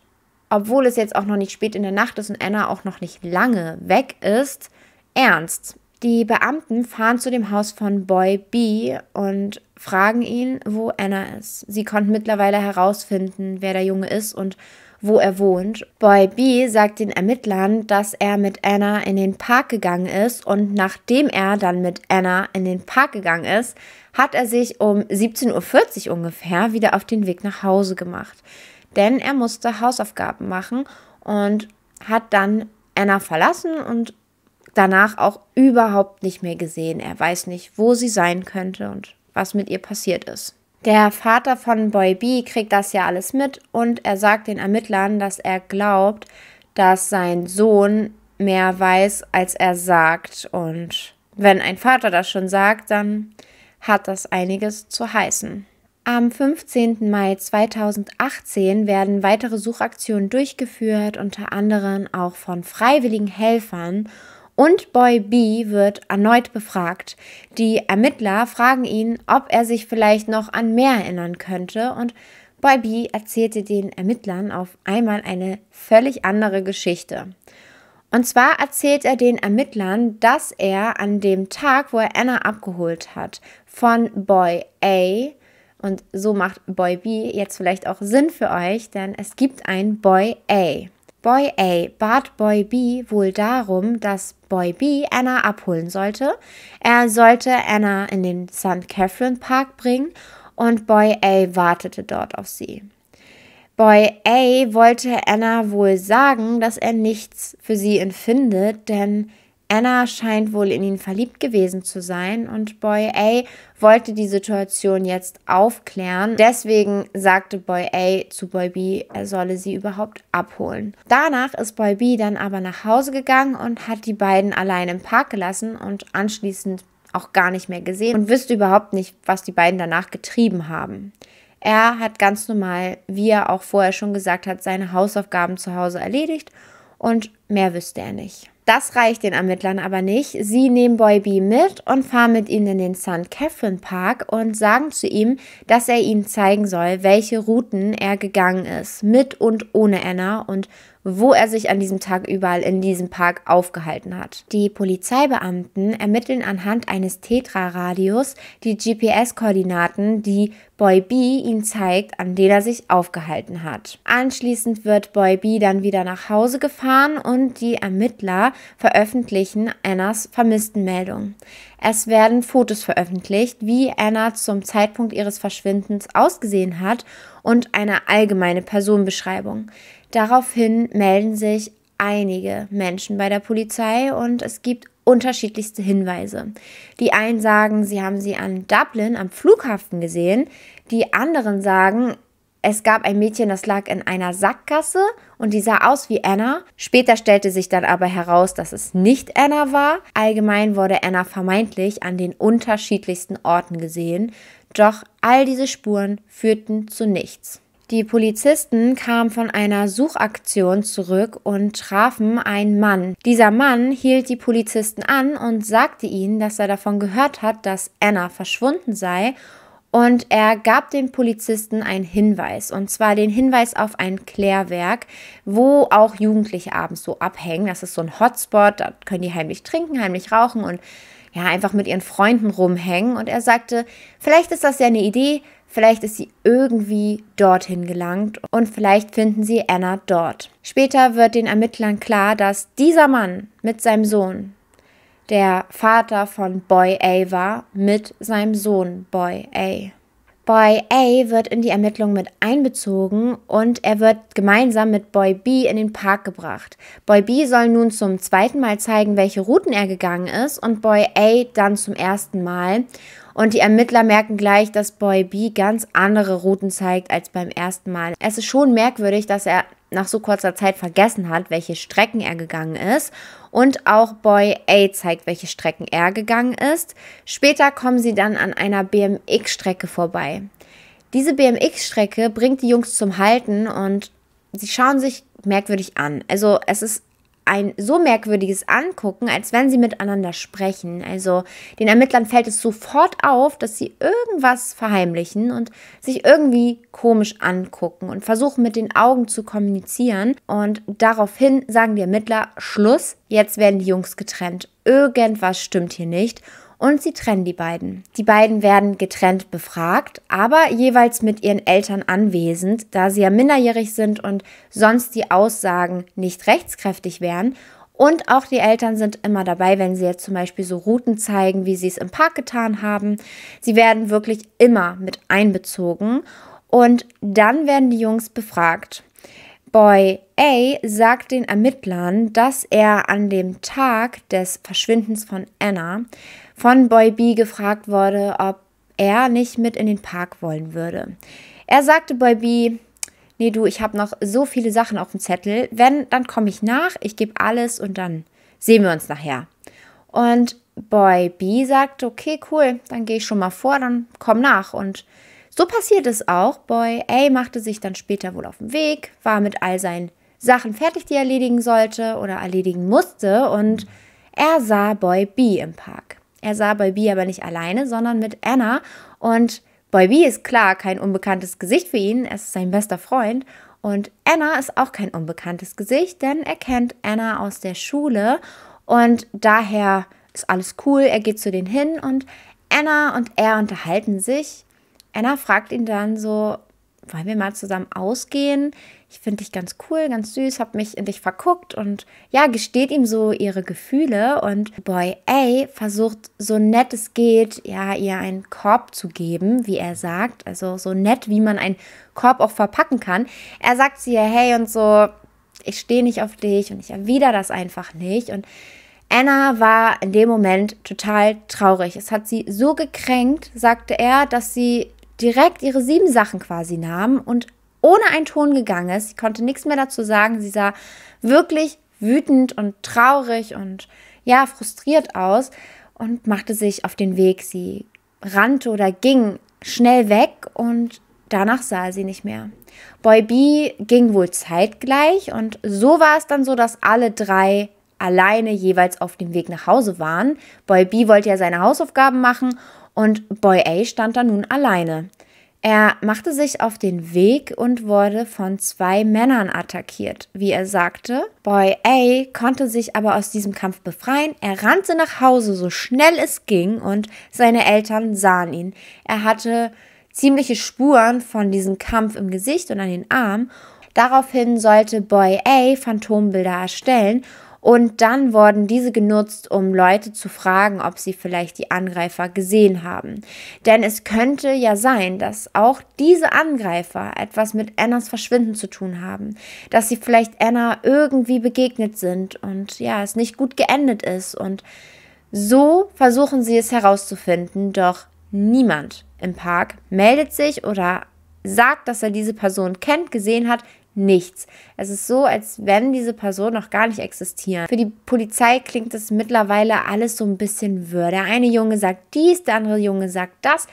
obwohl es jetzt auch noch nicht spät in der Nacht ist und Anna auch noch nicht lange weg ist, ernst. Die Beamten fahren zu dem Haus von Boy B und fragen ihn, wo Anna ist. Sie konnten mittlerweile herausfinden, wer der Junge ist und wo er wohnt. Boy B sagt den Ermittlern, dass er mit Anna in den Park gegangen ist und nachdem er dann mit Anna in den Park gegangen ist, hat er sich um 17.40 Uhr ungefähr wieder auf den Weg nach Hause gemacht. Denn er musste Hausaufgaben machen und hat dann Anna verlassen und danach auch überhaupt nicht mehr gesehen. Er weiß nicht, wo sie sein könnte und was mit ihr passiert ist. Der Vater von Boy B kriegt das ja alles mit und er sagt den Ermittlern, dass er glaubt, dass sein Sohn mehr weiß, als er sagt. Und wenn ein Vater das schon sagt, dann hat das einiges zu heißen. Am 15. Mai 2018 werden weitere Suchaktionen durchgeführt, unter anderem auch von freiwilligen Helfern und Boy B wird erneut befragt. Die Ermittler fragen ihn, ob er sich vielleicht noch an mehr erinnern könnte und Boy B erzählte den Ermittlern auf einmal eine völlig andere Geschichte. Und zwar erzählt er den Ermittlern, dass er an dem Tag, wo er Anna abgeholt hat, von Boy A, und so macht Boy B jetzt vielleicht auch Sinn für euch, denn es gibt ein Boy A. Boy A bat Boy B wohl darum, dass Boy B Anna abholen sollte. Er sollte Anna in den St. Catherine Park bringen und Boy A wartete dort auf sie. Boy A wollte Anna wohl sagen, dass er nichts für sie empfindet, denn Anna scheint wohl in ihn verliebt gewesen zu sein und Boy A wollte die Situation jetzt aufklären. Deswegen sagte Boy A zu Boy B, er solle sie überhaupt abholen. Danach ist Boy B dann aber nach Hause gegangen und hat die beiden allein im Park gelassen und anschließend auch gar nicht mehr gesehen und wüsste überhaupt nicht, was die beiden danach getrieben haben. Er hat ganz normal, wie er auch vorher schon gesagt hat, seine Hausaufgaben zu Hause erledigt und mehr wüsste er nicht. Das reicht den Ermittlern aber nicht. Sie nehmen Boy B mit und fahren mit ihm in den St. Catherine Park und sagen zu ihm, dass er ihnen zeigen soll, welche Routen er gegangen ist, mit und ohne Anna und wo er sich an diesem Tag überall in diesem Park aufgehalten hat. Die Polizeibeamten ermitteln anhand eines Tetraradios die GPS-Koordinaten, die Boy B ihn zeigt, an denen er sich aufgehalten hat. Anschließend wird Boy B dann wieder nach Hause gefahren und die Ermittler veröffentlichen Annas Vermisstenmeldung. Es werden Fotos veröffentlicht, wie Anna zum Zeitpunkt ihres Verschwindens ausgesehen hat und eine allgemeine Personenbeschreibung. Daraufhin melden sich einige Menschen bei der Polizei und es gibt unterschiedlichste Hinweise. Die einen sagen, sie haben sie an Dublin am Flughafen gesehen, die anderen sagen, es gab ein Mädchen, das lag in einer Sackgasse und die sah aus wie Anna. Später stellte sich dann aber heraus, dass es nicht Anna war. Allgemein wurde Anna vermeintlich an den unterschiedlichsten Orten gesehen, doch all diese Spuren führten zu nichts. Die Polizisten kamen von einer Suchaktion zurück und trafen einen Mann. Dieser Mann hielt die Polizisten an und sagte ihnen, dass er davon gehört hat, dass Anna verschwunden sei und er gab den Polizisten einen Hinweis, und zwar den Hinweis auf ein Klärwerk, wo auch Jugendliche abends so abhängen. Das ist so ein Hotspot, da können die heimlich trinken, heimlich rauchen und ja, einfach mit ihren Freunden rumhängen. Und er sagte, vielleicht ist das ja eine Idee, Vielleicht ist sie irgendwie dorthin gelangt und vielleicht finden sie Anna dort. Später wird den Ermittlern klar, dass dieser Mann mit seinem Sohn der Vater von Boy A war, mit seinem Sohn Boy A. Boy A wird in die Ermittlungen mit einbezogen und er wird gemeinsam mit Boy B in den Park gebracht. Boy B soll nun zum zweiten Mal zeigen, welche Routen er gegangen ist und Boy A dann zum ersten Mal. Und die Ermittler merken gleich, dass Boy B ganz andere Routen zeigt als beim ersten Mal. Es ist schon merkwürdig, dass er nach so kurzer Zeit vergessen hat, welche Strecken er gegangen ist. Und auch Boy A zeigt, welche Strecken er gegangen ist. Später kommen sie dann an einer BMX-Strecke vorbei. Diese BMX-Strecke bringt die Jungs zum Halten und sie schauen sich merkwürdig an. Also es ist ein so merkwürdiges angucken, als wenn sie miteinander sprechen. Also den Ermittlern fällt es sofort auf, dass sie irgendwas verheimlichen und sich irgendwie komisch angucken und versuchen mit den Augen zu kommunizieren. Und daraufhin sagen die Ermittler, Schluss, jetzt werden die Jungs getrennt. Irgendwas stimmt hier nicht und sie trennen die beiden. Die beiden werden getrennt befragt, aber jeweils mit ihren Eltern anwesend, da sie ja minderjährig sind und sonst die Aussagen nicht rechtskräftig wären. Und auch die Eltern sind immer dabei, wenn sie jetzt zum Beispiel so Routen zeigen, wie sie es im Park getan haben. Sie werden wirklich immer mit einbezogen. Und dann werden die Jungs befragt. Boy A sagt den Ermittlern, dass er an dem Tag des Verschwindens von Anna von Boy B gefragt wurde, ob er nicht mit in den Park wollen würde. Er sagte Boy B, nee du, ich habe noch so viele Sachen auf dem Zettel. Wenn, dann komme ich nach, ich gebe alles und dann sehen wir uns nachher. Und Boy B sagte, okay, cool, dann gehe ich schon mal vor, dann komm nach. Und so passiert es auch. Boy A machte sich dann später wohl auf den Weg, war mit all seinen Sachen fertig, die er erledigen sollte oder erledigen musste und er sah Boy B im Park. Er sah Boy B aber nicht alleine, sondern mit Anna. Und Boy B ist klar kein unbekanntes Gesicht für ihn, er ist sein bester Freund. Und Anna ist auch kein unbekanntes Gesicht, denn er kennt Anna aus der Schule. Und daher ist alles cool, er geht zu denen hin und Anna und er unterhalten sich. Anna fragt ihn dann so, wollen wir mal zusammen ausgehen? ich finde dich ganz cool, ganz süß, habe mich in dich verguckt und ja, gesteht ihm so ihre Gefühle und Boy A versucht so nett es geht, ja, ihr einen Korb zu geben, wie er sagt, also so nett, wie man einen Korb auch verpacken kann. Er sagt zu ihr, hey und so, ich stehe nicht auf dich und ich erwidere das einfach nicht und Anna war in dem Moment total traurig. Es hat sie so gekränkt, sagte er, dass sie direkt ihre sieben Sachen quasi nahm und ohne einen Ton gegangen ist. Sie konnte nichts mehr dazu sagen. Sie sah wirklich wütend und traurig und ja, frustriert aus und machte sich auf den Weg. Sie rannte oder ging schnell weg und danach sah sie nicht mehr. Boy B ging wohl zeitgleich und so war es dann so, dass alle drei alleine jeweils auf dem Weg nach Hause waren. Boy B wollte ja seine Hausaufgaben machen und Boy A stand dann nun alleine. Er machte sich auf den Weg und wurde von zwei Männern attackiert, wie er sagte. Boy A konnte sich aber aus diesem Kampf befreien. Er rannte nach Hause so schnell es ging und seine Eltern sahen ihn. Er hatte ziemliche Spuren von diesem Kampf im Gesicht und an den Armen. Daraufhin sollte Boy A Phantombilder erstellen und dann wurden diese genutzt, um Leute zu fragen, ob sie vielleicht die Angreifer gesehen haben. Denn es könnte ja sein, dass auch diese Angreifer etwas mit Annas Verschwinden zu tun haben. Dass sie vielleicht Anna irgendwie begegnet sind und ja, es nicht gut geendet ist. Und so versuchen sie es herauszufinden, doch niemand im Park meldet sich oder sagt, dass er diese Person kennt, gesehen hat, nichts. Es ist so, als wenn diese Person noch gar nicht existieren. Für die Polizei klingt das mittlerweile alles so ein bisschen wirr. Der eine Junge sagt dies, der andere Junge sagt das.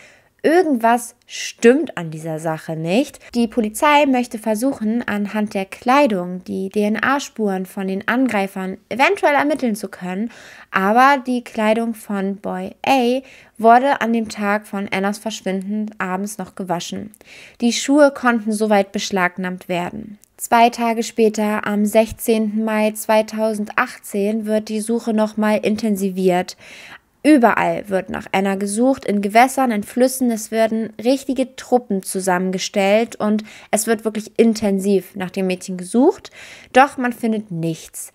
Irgendwas stimmt an dieser Sache nicht. Die Polizei möchte versuchen, anhand der Kleidung die DNA-Spuren von den Angreifern eventuell ermitteln zu können, aber die Kleidung von Boy A wurde an dem Tag von Annas Verschwinden abends noch gewaschen. Die Schuhe konnten soweit beschlagnahmt werden. Zwei Tage später, am 16. Mai 2018, wird die Suche nochmal intensiviert. Überall wird nach Anna gesucht, in Gewässern, in Flüssen. Es werden richtige Truppen zusammengestellt und es wird wirklich intensiv nach dem Mädchen gesucht. Doch man findet nichts.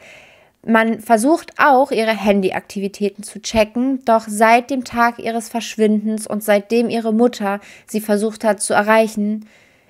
Man versucht auch, ihre Handyaktivitäten zu checken, doch seit dem Tag ihres Verschwindens und seitdem ihre Mutter sie versucht hat zu erreichen,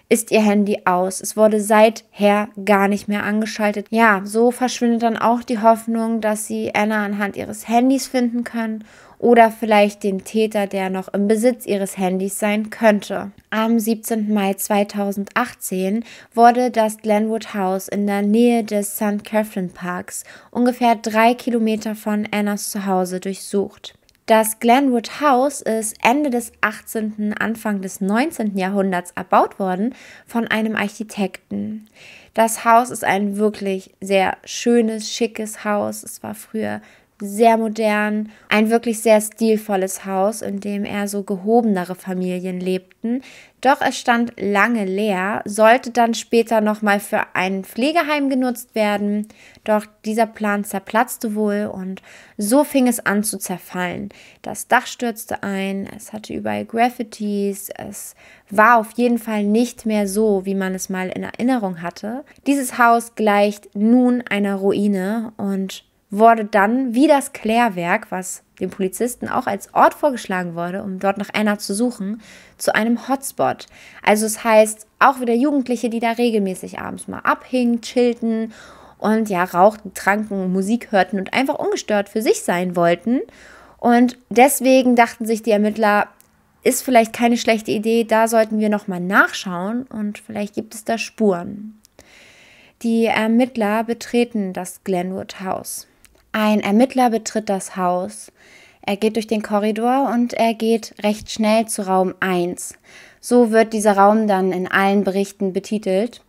ist ihr Handy aus. Es wurde seither gar nicht mehr angeschaltet. Ja, so verschwindet dann auch die Hoffnung, dass sie Anna anhand ihres Handys finden können oder vielleicht den Täter, der noch im Besitz ihres Handys sein könnte. Am 17. Mai 2018 wurde das Glenwood House in der Nähe des St. Catherine Parks, ungefähr drei Kilometer von Annas Zuhause, durchsucht. Das Glenwood House ist Ende des 18., Anfang des 19. Jahrhunderts erbaut worden von einem Architekten. Das Haus ist ein wirklich sehr schönes, schickes Haus. Es war früher sehr modern, ein wirklich sehr stilvolles Haus, in dem eher so gehobenere Familien lebten. Doch es stand lange leer, sollte dann später nochmal für ein Pflegeheim genutzt werden. Doch dieser Plan zerplatzte wohl und so fing es an zu zerfallen. Das Dach stürzte ein, es hatte überall Graffitis, es war auf jeden Fall nicht mehr so, wie man es mal in Erinnerung hatte. Dieses Haus gleicht nun einer Ruine und wurde dann wie das Klärwerk, was dem Polizisten auch als Ort vorgeschlagen wurde, um dort nach einer zu suchen, zu einem Hotspot. Also es das heißt, auch wieder Jugendliche, die da regelmäßig abends mal abhingen, chillten und ja, rauchten, tranken, Musik hörten und einfach ungestört für sich sein wollten. Und deswegen dachten sich die Ermittler, ist vielleicht keine schlechte Idee, da sollten wir nochmal nachschauen und vielleicht gibt es da Spuren. Die Ermittler betreten das Glenwood House. Ein Ermittler betritt das Haus. Er geht durch den Korridor und er geht recht schnell zu Raum 1. So wird dieser Raum dann in allen Berichten betitelt.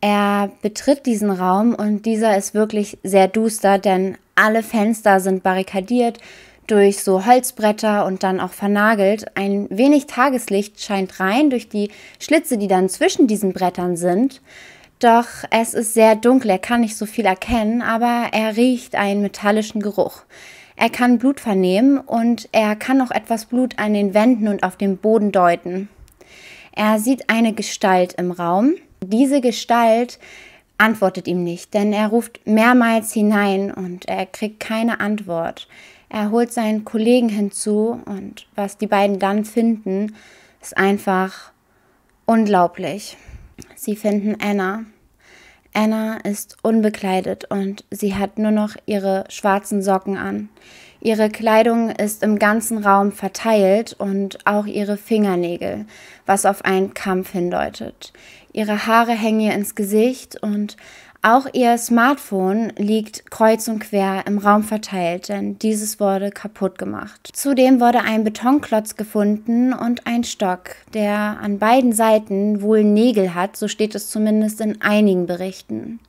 Er betritt diesen Raum und dieser ist wirklich sehr duster, denn alle Fenster sind barrikadiert durch so Holzbretter und dann auch vernagelt. Ein wenig Tageslicht scheint rein durch die Schlitze, die dann zwischen diesen Brettern sind. Doch es ist sehr dunkel, er kann nicht so viel erkennen, aber er riecht einen metallischen Geruch. Er kann Blut vernehmen und er kann auch etwas Blut an den Wänden und auf dem Boden deuten. Er sieht eine Gestalt im Raum. Diese Gestalt antwortet ihm nicht, denn er ruft mehrmals hinein und er kriegt keine Antwort. Er holt seinen Kollegen hinzu und was die beiden dann finden, ist einfach unglaublich. Sie finden Anna Anna ist unbekleidet und sie hat nur noch ihre schwarzen Socken an. Ihre Kleidung ist im ganzen Raum verteilt und auch ihre Fingernägel, was auf einen Kampf hindeutet. Ihre Haare hängen ihr ins Gesicht und auch ihr Smartphone liegt kreuz und quer im Raum verteilt, denn dieses wurde kaputt gemacht. Zudem wurde ein Betonklotz gefunden und ein Stock, der an beiden Seiten wohl Nägel hat, so steht es zumindest in einigen Berichten.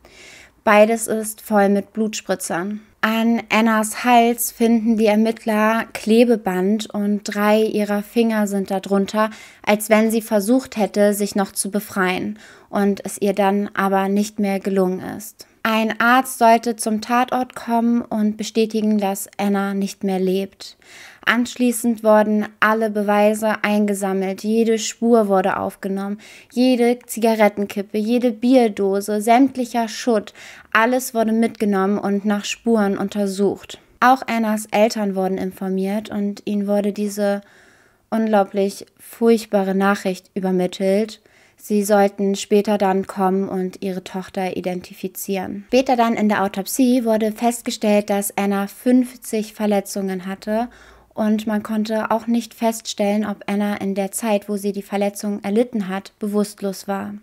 Beides ist voll mit Blutspritzern. An Annas Hals finden die Ermittler Klebeband und drei ihrer Finger sind darunter, als wenn sie versucht hätte, sich noch zu befreien und es ihr dann aber nicht mehr gelungen ist. Ein Arzt sollte zum Tatort kommen und bestätigen, dass Anna nicht mehr lebt. Anschließend wurden alle Beweise eingesammelt, jede Spur wurde aufgenommen, jede Zigarettenkippe, jede Bierdose, sämtlicher Schutt, alles wurde mitgenommen und nach Spuren untersucht. Auch Annas Eltern wurden informiert und ihnen wurde diese unglaublich furchtbare Nachricht übermittelt. Sie sollten später dann kommen und ihre Tochter identifizieren. Später dann in der Autopsie wurde festgestellt, dass Anna 50 Verletzungen hatte und man konnte auch nicht feststellen, ob Anna in der Zeit, wo sie die Verletzung erlitten hat, bewusstlos war.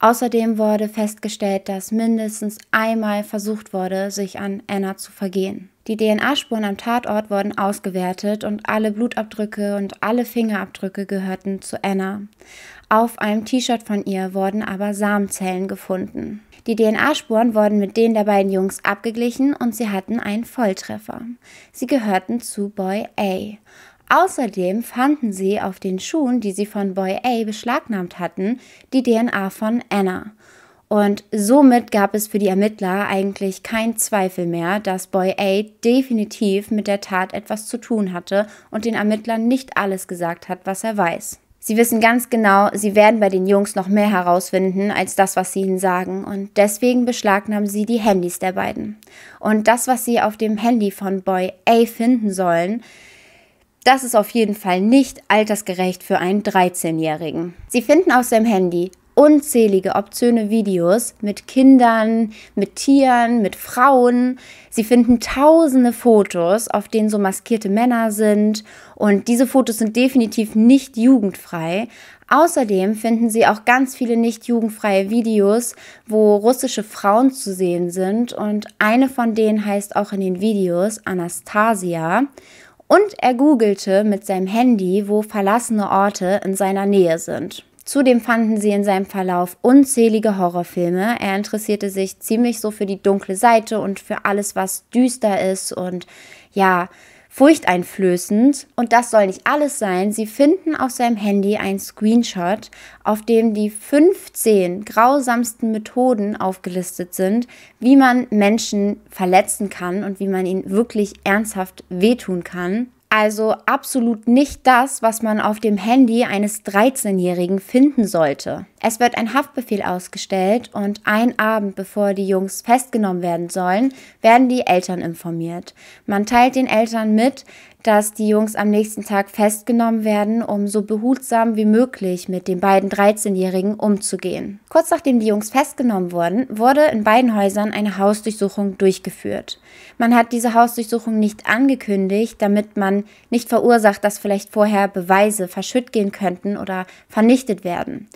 Außerdem wurde festgestellt, dass mindestens einmal versucht wurde, sich an Anna zu vergehen. Die DNA-Spuren am Tatort wurden ausgewertet und alle Blutabdrücke und alle Fingerabdrücke gehörten zu Anna. Auf einem T-Shirt von ihr wurden aber Samenzellen gefunden. Die DNA-Spuren wurden mit denen der beiden Jungs abgeglichen und sie hatten einen Volltreffer. Sie gehörten zu Boy A. Außerdem fanden sie auf den Schuhen, die sie von Boy A beschlagnahmt hatten, die DNA von Anna. Und somit gab es für die Ermittler eigentlich keinen Zweifel mehr, dass Boy A definitiv mit der Tat etwas zu tun hatte und den Ermittlern nicht alles gesagt hat, was er weiß. Sie wissen ganz genau, sie werden bei den Jungs noch mehr herausfinden als das, was sie ihnen sagen. Und deswegen beschlagnahmen sie die Handys der beiden. Und das, was sie auf dem Handy von Boy A finden sollen, das ist auf jeden Fall nicht altersgerecht für einen 13-Jährigen. Sie finden aus dem Handy unzählige obszöne Videos mit Kindern, mit Tieren, mit Frauen. Sie finden tausende Fotos, auf denen so maskierte Männer sind. Und diese Fotos sind definitiv nicht jugendfrei. Außerdem finden sie auch ganz viele nicht jugendfreie Videos, wo russische Frauen zu sehen sind. Und eine von denen heißt auch in den Videos Anastasia. Und er googelte mit seinem Handy, wo verlassene Orte in seiner Nähe sind. Zudem fanden sie in seinem Verlauf unzählige Horrorfilme. Er interessierte sich ziemlich so für die dunkle Seite und für alles, was düster ist und ja, furchteinflößend. Und das soll nicht alles sein. Sie finden auf seinem Handy einen Screenshot, auf dem die 15 grausamsten Methoden aufgelistet sind, wie man Menschen verletzen kann und wie man ihnen wirklich ernsthaft wehtun kann. Also absolut nicht das, was man auf dem Handy eines 13-Jährigen finden sollte. Es wird ein Haftbefehl ausgestellt und ein Abend bevor die Jungs festgenommen werden sollen, werden die Eltern informiert. Man teilt den Eltern mit, dass die Jungs am nächsten Tag festgenommen werden, um so behutsam wie möglich mit den beiden 13-Jährigen umzugehen. Kurz nachdem die Jungs festgenommen wurden, wurde in beiden Häusern eine Hausdurchsuchung durchgeführt. Man hat diese Hausdurchsuchung nicht angekündigt, damit man nicht verursacht, dass vielleicht vorher Beweise verschütt gehen könnten oder vernichtet werden.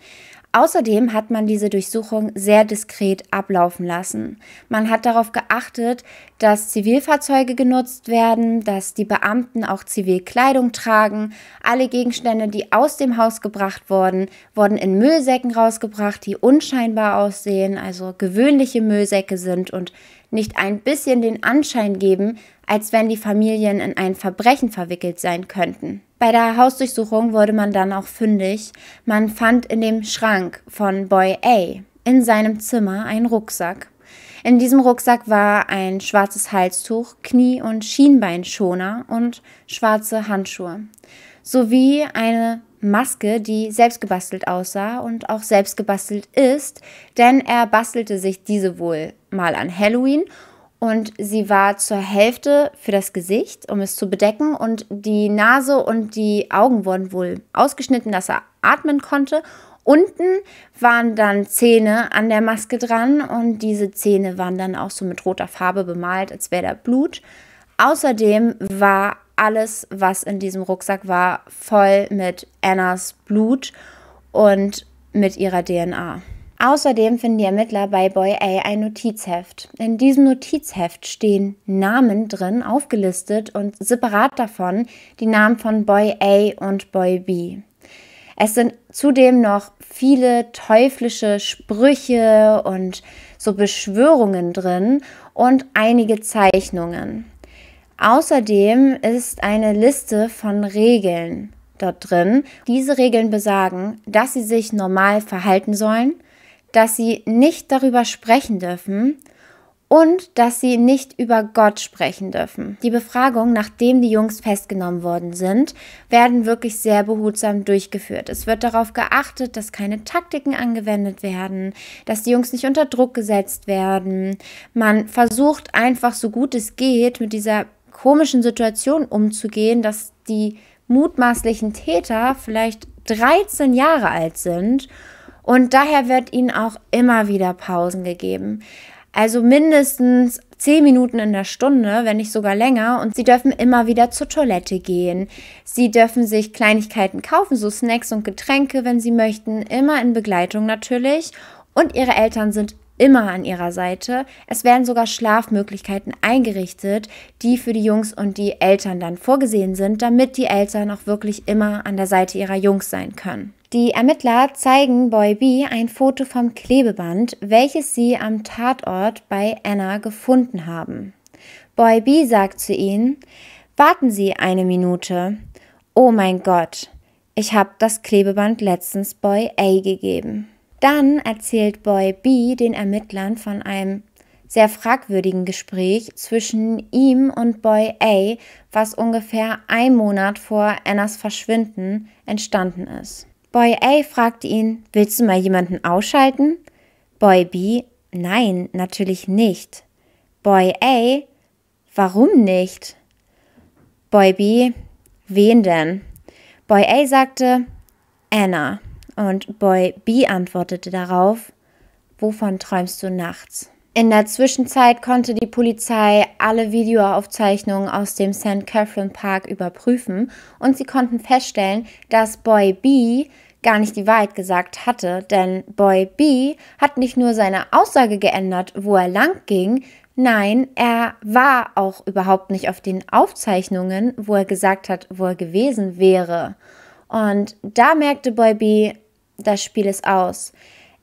Außerdem hat man diese Durchsuchung sehr diskret ablaufen lassen. Man hat darauf geachtet, dass Zivilfahrzeuge genutzt werden, dass die Beamten auch Zivilkleidung tragen. Alle Gegenstände, die aus dem Haus gebracht wurden, wurden in Müllsäcken rausgebracht, die unscheinbar aussehen, also gewöhnliche Müllsäcke sind und nicht ein bisschen den Anschein geben, als wenn die Familien in ein Verbrechen verwickelt sein könnten. Bei der Hausdurchsuchung wurde man dann auch fündig. Man fand in dem Schrank von Boy A in seinem Zimmer einen Rucksack. In diesem Rucksack war ein schwarzes Halstuch, Knie- und Schienbeinschoner und schwarze Handschuhe sowie eine Maske, die selbstgebastelt aussah und auch selbstgebastelt ist, denn er bastelte sich diese wohl mal an Halloween und sie war zur Hälfte für das Gesicht, um es zu bedecken und die Nase und die Augen wurden wohl ausgeschnitten, dass er atmen konnte. Unten waren dann Zähne an der Maske dran und diese Zähne waren dann auch so mit roter Farbe bemalt, als wäre da Blut. Außerdem war alles, was in diesem Rucksack war, voll mit Annas Blut und mit ihrer DNA. Außerdem finden die Ermittler bei Boy A ein Notizheft. In diesem Notizheft stehen Namen drin, aufgelistet und separat davon die Namen von Boy A und Boy B. Es sind zudem noch viele teuflische Sprüche und so Beschwörungen drin und einige Zeichnungen. Außerdem ist eine Liste von Regeln dort drin. Diese Regeln besagen, dass sie sich normal verhalten sollen, dass sie nicht darüber sprechen dürfen und dass sie nicht über Gott sprechen dürfen. Die Befragung, nachdem die Jungs festgenommen worden sind, werden wirklich sehr behutsam durchgeführt. Es wird darauf geachtet, dass keine Taktiken angewendet werden, dass die Jungs nicht unter Druck gesetzt werden. Man versucht einfach so gut es geht, mit dieser komischen Situation umzugehen, dass die mutmaßlichen Täter vielleicht 13 Jahre alt sind und daher wird ihnen auch immer wieder Pausen gegeben. Also mindestens zehn Minuten in der Stunde, wenn nicht sogar länger. Und sie dürfen immer wieder zur Toilette gehen. Sie dürfen sich Kleinigkeiten kaufen, so Snacks und Getränke, wenn sie möchten, immer in Begleitung natürlich. Und ihre Eltern sind immer an ihrer Seite. Es werden sogar Schlafmöglichkeiten eingerichtet, die für die Jungs und die Eltern dann vorgesehen sind, damit die Eltern auch wirklich immer an der Seite ihrer Jungs sein können. Die Ermittler zeigen Boy B ein Foto vom Klebeband, welches sie am Tatort bei Anna gefunden haben. Boy B sagt zu ihnen, warten Sie eine Minute. Oh mein Gott, ich habe das Klebeband letztens Boy A gegeben. Dann erzählt Boy B den Ermittlern von einem sehr fragwürdigen Gespräch zwischen ihm und Boy A, was ungefähr ein Monat vor Annas Verschwinden entstanden ist. Boy A fragt ihn, willst du mal jemanden ausschalten? Boy B, nein, natürlich nicht. Boy A, warum nicht? Boy B, wen denn? Boy A sagte, Anna und Boy B antwortete darauf, wovon träumst du nachts? In der Zwischenzeit konnte die Polizei alle Videoaufzeichnungen aus dem St. Catherine Park überprüfen und sie konnten feststellen, dass Boy B gar nicht die Wahrheit gesagt hatte, denn Boy B hat nicht nur seine Aussage geändert, wo er lang ging, nein, er war auch überhaupt nicht auf den Aufzeichnungen, wo er gesagt hat, wo er gewesen wäre. Und da merkte Boy B, das Spiel ist aus.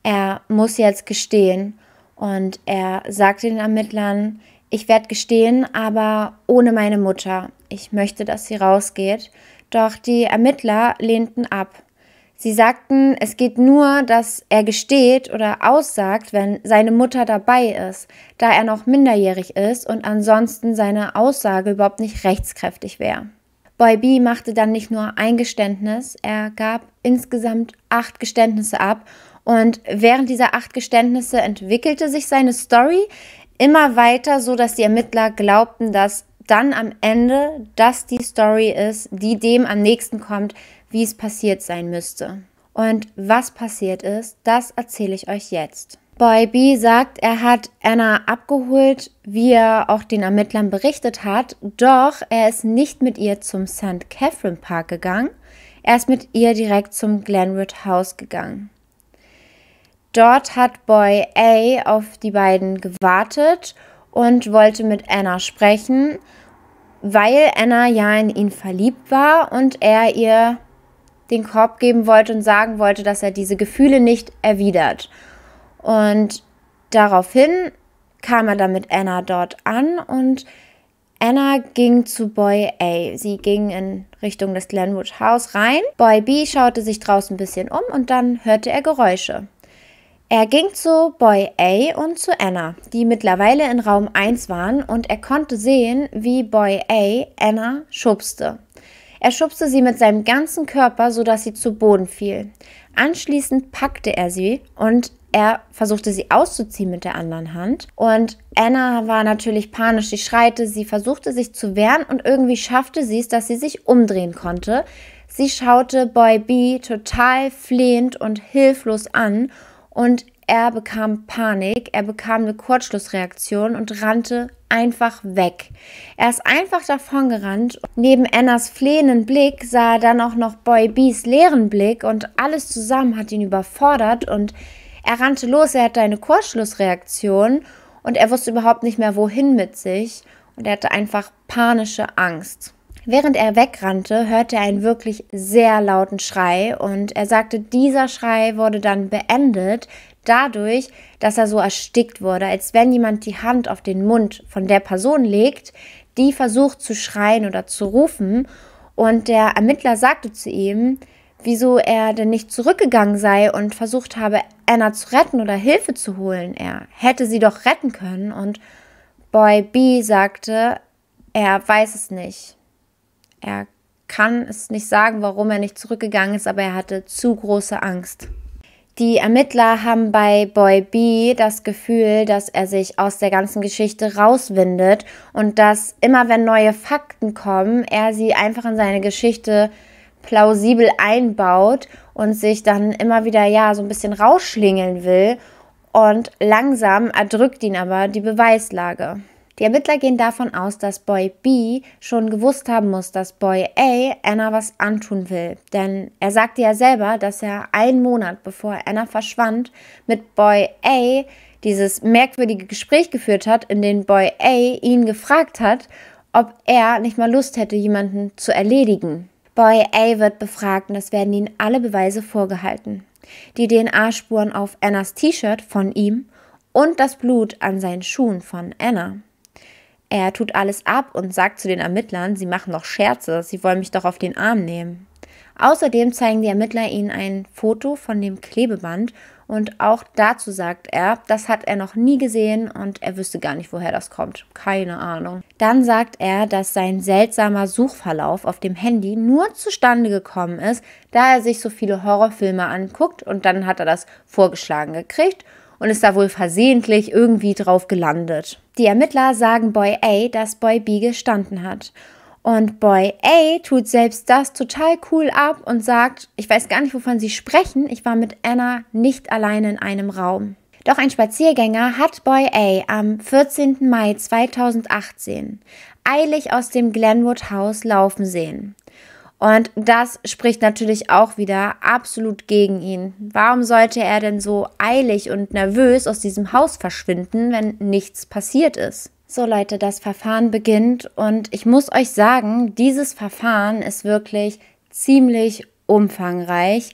Er muss jetzt gestehen und er sagt den Ermittlern, ich werde gestehen, aber ohne meine Mutter. Ich möchte, dass sie rausgeht. Doch die Ermittler lehnten ab. Sie sagten, es geht nur, dass er gesteht oder aussagt, wenn seine Mutter dabei ist, da er noch minderjährig ist und ansonsten seine Aussage überhaupt nicht rechtskräftig wäre. Boy B machte dann nicht nur ein Geständnis, er gab insgesamt acht Geständnisse ab. Und während dieser acht Geständnisse entwickelte sich seine Story immer weiter, so dass die Ermittler glaubten, dass dann am Ende das die Story ist, die dem am nächsten kommt, wie es passiert sein müsste. Und was passiert ist, das erzähle ich euch jetzt. Boy B sagt, er hat Anna abgeholt, wie er auch den Ermittlern berichtet hat, doch er ist nicht mit ihr zum St. Catherine Park gegangen, er ist mit ihr direkt zum Glenwood House gegangen. Dort hat Boy A auf die beiden gewartet und wollte mit Anna sprechen, weil Anna ja in ihn verliebt war und er ihr den Korb geben wollte und sagen wollte, dass er diese Gefühle nicht erwidert. Und daraufhin kam er dann mit Anna dort an und Anna ging zu Boy A. Sie ging in Richtung des Glenwood House rein. Boy B schaute sich draußen ein bisschen um und dann hörte er Geräusche. Er ging zu Boy A und zu Anna, die mittlerweile in Raum 1 waren und er konnte sehen, wie Boy A Anna schubste. Er schubste sie mit seinem ganzen Körper, sodass sie zu Boden fiel. Anschließend packte er sie und er versuchte sie auszuziehen mit der anderen Hand und Anna war natürlich panisch. Sie schreite, sie versuchte sich zu wehren und irgendwie schaffte sie es, dass sie sich umdrehen konnte. Sie schaute Boy B total flehend und hilflos an und er bekam Panik, er bekam eine Kurzschlussreaktion und rannte einfach weg. Er ist einfach davongerannt. Neben Annas flehenden Blick sah er dann auch noch Boy B's leeren Blick und alles zusammen hat ihn überfordert und er rannte los, er hatte eine Kurzschlussreaktion und er wusste überhaupt nicht mehr, wohin mit sich und er hatte einfach panische Angst. Während er wegrannte, hörte er einen wirklich sehr lauten Schrei und er sagte, dieser Schrei wurde dann beendet dadurch, dass er so erstickt wurde, als wenn jemand die Hand auf den Mund von der Person legt, die versucht zu schreien oder zu rufen und der Ermittler sagte zu ihm, wieso er denn nicht zurückgegangen sei und versucht habe, Anna zu retten oder Hilfe zu holen. Er hätte sie doch retten können und Boy B sagte, er weiß es nicht. Er kann es nicht sagen, warum er nicht zurückgegangen ist, aber er hatte zu große Angst. Die Ermittler haben bei Boy B das Gefühl, dass er sich aus der ganzen Geschichte rauswindet und dass immer wenn neue Fakten kommen, er sie einfach in seine Geschichte plausibel einbaut und sich dann immer wieder ja so ein bisschen rausschlingeln will und langsam erdrückt ihn aber die Beweislage. Die Ermittler gehen davon aus, dass Boy B schon gewusst haben muss, dass Boy A Anna was antun will. Denn er sagte ja selber, dass er einen Monat bevor Anna verschwand, mit Boy A dieses merkwürdige Gespräch geführt hat, in dem Boy A ihn gefragt hat, ob er nicht mal Lust hätte, jemanden zu erledigen. Boy A wird befragt und es werden ihnen alle Beweise vorgehalten. Die DNA-Spuren auf Annas T-Shirt von ihm und das Blut an seinen Schuhen von Anna. Er tut alles ab und sagt zu den Ermittlern, sie machen doch Scherze, sie wollen mich doch auf den Arm nehmen. Außerdem zeigen die Ermittler ihnen ein Foto von dem Klebeband und auch dazu sagt er, das hat er noch nie gesehen und er wüsste gar nicht, woher das kommt. Keine Ahnung. Dann sagt er, dass sein seltsamer Suchverlauf auf dem Handy nur zustande gekommen ist, da er sich so viele Horrorfilme anguckt und dann hat er das vorgeschlagen gekriegt und ist da wohl versehentlich irgendwie drauf gelandet. Die Ermittler sagen Boy A, dass Boy B gestanden hat und Boy A tut selbst das total cool ab und sagt, ich weiß gar nicht, wovon Sie sprechen, ich war mit Anna nicht alleine in einem Raum. Doch ein Spaziergänger hat Boy A am 14. Mai 2018 eilig aus dem Glenwood House laufen sehen. Und das spricht natürlich auch wieder absolut gegen ihn. Warum sollte er denn so eilig und nervös aus diesem Haus verschwinden, wenn nichts passiert ist? So Leute, das Verfahren beginnt und ich muss euch sagen, dieses Verfahren ist wirklich ziemlich umfangreich.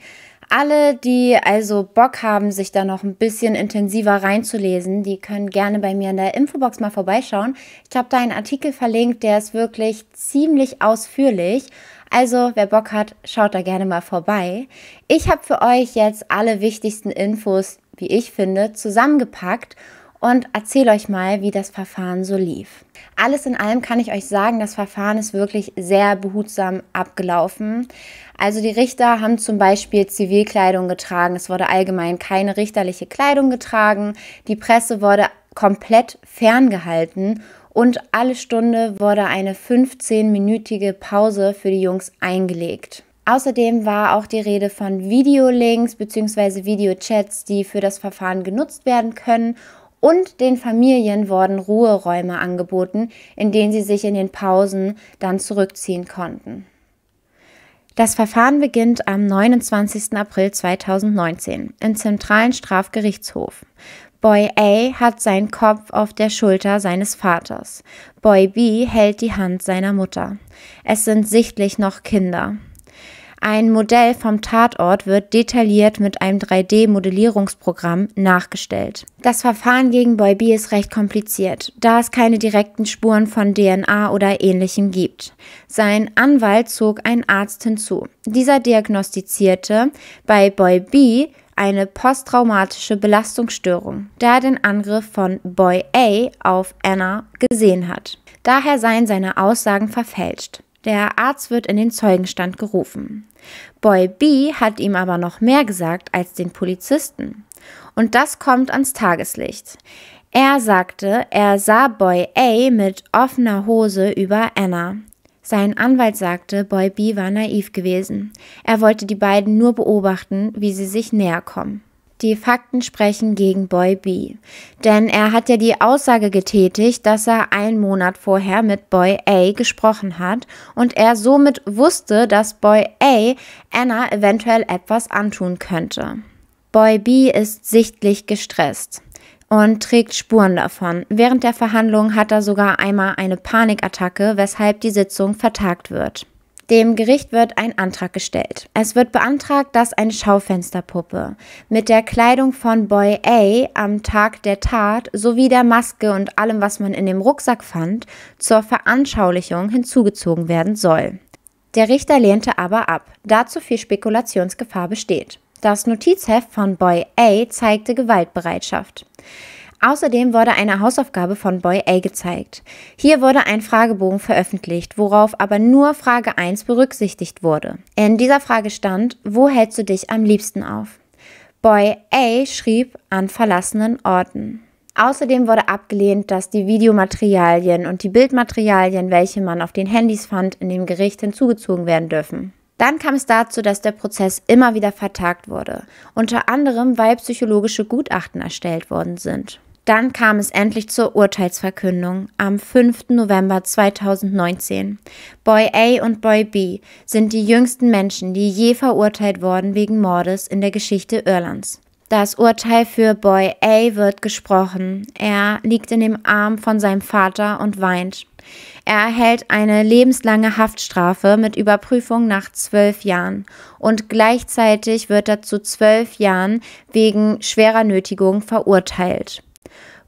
Alle, die also Bock haben, sich da noch ein bisschen intensiver reinzulesen, die können gerne bei mir in der Infobox mal vorbeischauen. Ich habe da einen Artikel verlinkt, der ist wirklich ziemlich ausführlich. Also, wer Bock hat, schaut da gerne mal vorbei. Ich habe für euch jetzt alle wichtigsten Infos, wie ich finde, zusammengepackt und erzähle euch mal, wie das Verfahren so lief. Alles in allem kann ich euch sagen, das Verfahren ist wirklich sehr behutsam abgelaufen. Also die Richter haben zum Beispiel Zivilkleidung getragen, es wurde allgemein keine richterliche Kleidung getragen, die Presse wurde komplett ferngehalten und alle Stunde wurde eine 15-minütige Pause für die Jungs eingelegt. Außerdem war auch die Rede von Videolinks bzw. Videochats, die für das Verfahren genutzt werden können und den Familien wurden Ruheräume angeboten, in denen sie sich in den Pausen dann zurückziehen konnten. Das Verfahren beginnt am 29. April 2019 im Zentralen Strafgerichtshof. Boy A hat seinen Kopf auf der Schulter seines Vaters. Boy B hält die Hand seiner Mutter. Es sind sichtlich noch Kinder. Ein Modell vom Tatort wird detailliert mit einem 3D-Modellierungsprogramm nachgestellt. Das Verfahren gegen Boy B ist recht kompliziert, da es keine direkten Spuren von DNA oder ähnlichem gibt. Sein Anwalt zog einen Arzt hinzu. Dieser diagnostizierte bei Boy B eine posttraumatische Belastungsstörung, da er den Angriff von Boy A auf Anna gesehen hat. Daher seien seine Aussagen verfälscht. Der Arzt wird in den Zeugenstand gerufen. Boy B hat ihm aber noch mehr gesagt als den Polizisten. Und das kommt ans Tageslicht. Er sagte, er sah Boy A mit offener Hose über Anna. Sein Anwalt sagte, Boy B war naiv gewesen. Er wollte die beiden nur beobachten, wie sie sich näher kommen die Fakten sprechen gegen Boy B. Denn er hat ja die Aussage getätigt, dass er einen Monat vorher mit Boy A gesprochen hat und er somit wusste, dass Boy A Anna eventuell etwas antun könnte. Boy B ist sichtlich gestresst und trägt Spuren davon. Während der Verhandlung hat er sogar einmal eine Panikattacke, weshalb die Sitzung vertagt wird. Dem Gericht wird ein Antrag gestellt. Es wird beantragt, dass eine Schaufensterpuppe mit der Kleidung von Boy A am Tag der Tat sowie der Maske und allem, was man in dem Rucksack fand, zur Veranschaulichung hinzugezogen werden soll. Der Richter lehnte aber ab, da zu viel Spekulationsgefahr besteht. Das Notizheft von Boy A zeigte Gewaltbereitschaft. Außerdem wurde eine Hausaufgabe von Boy A gezeigt. Hier wurde ein Fragebogen veröffentlicht, worauf aber nur Frage 1 berücksichtigt wurde. In dieser Frage stand, wo hältst du dich am liebsten auf? Boy A schrieb an verlassenen Orten. Außerdem wurde abgelehnt, dass die Videomaterialien und die Bildmaterialien, welche man auf den Handys fand, in dem Gericht hinzugezogen werden dürfen. Dann kam es dazu, dass der Prozess immer wieder vertagt wurde, unter anderem weil psychologische Gutachten erstellt worden sind. Dann kam es endlich zur Urteilsverkündung am 5. November 2019. Boy A und Boy B sind die jüngsten Menschen, die je verurteilt worden wegen Mordes in der Geschichte Irlands. Das Urteil für Boy A wird gesprochen. Er liegt in dem Arm von seinem Vater und weint. Er erhält eine lebenslange Haftstrafe mit Überprüfung nach zwölf Jahren und gleichzeitig wird er zu zwölf Jahren wegen schwerer Nötigung verurteilt.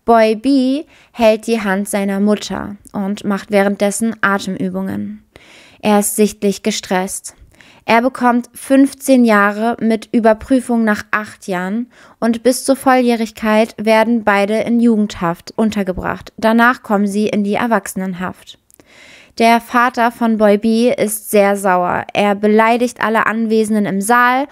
Boy B hält die Hand seiner Mutter und macht währenddessen Atemübungen. Er ist sichtlich gestresst. Er bekommt 15 Jahre mit Überprüfung nach 8 Jahren und bis zur Volljährigkeit werden beide in Jugendhaft untergebracht. Danach kommen sie in die Erwachsenenhaft. Der Vater von Boy B ist sehr sauer. Er beleidigt alle Anwesenden im Saal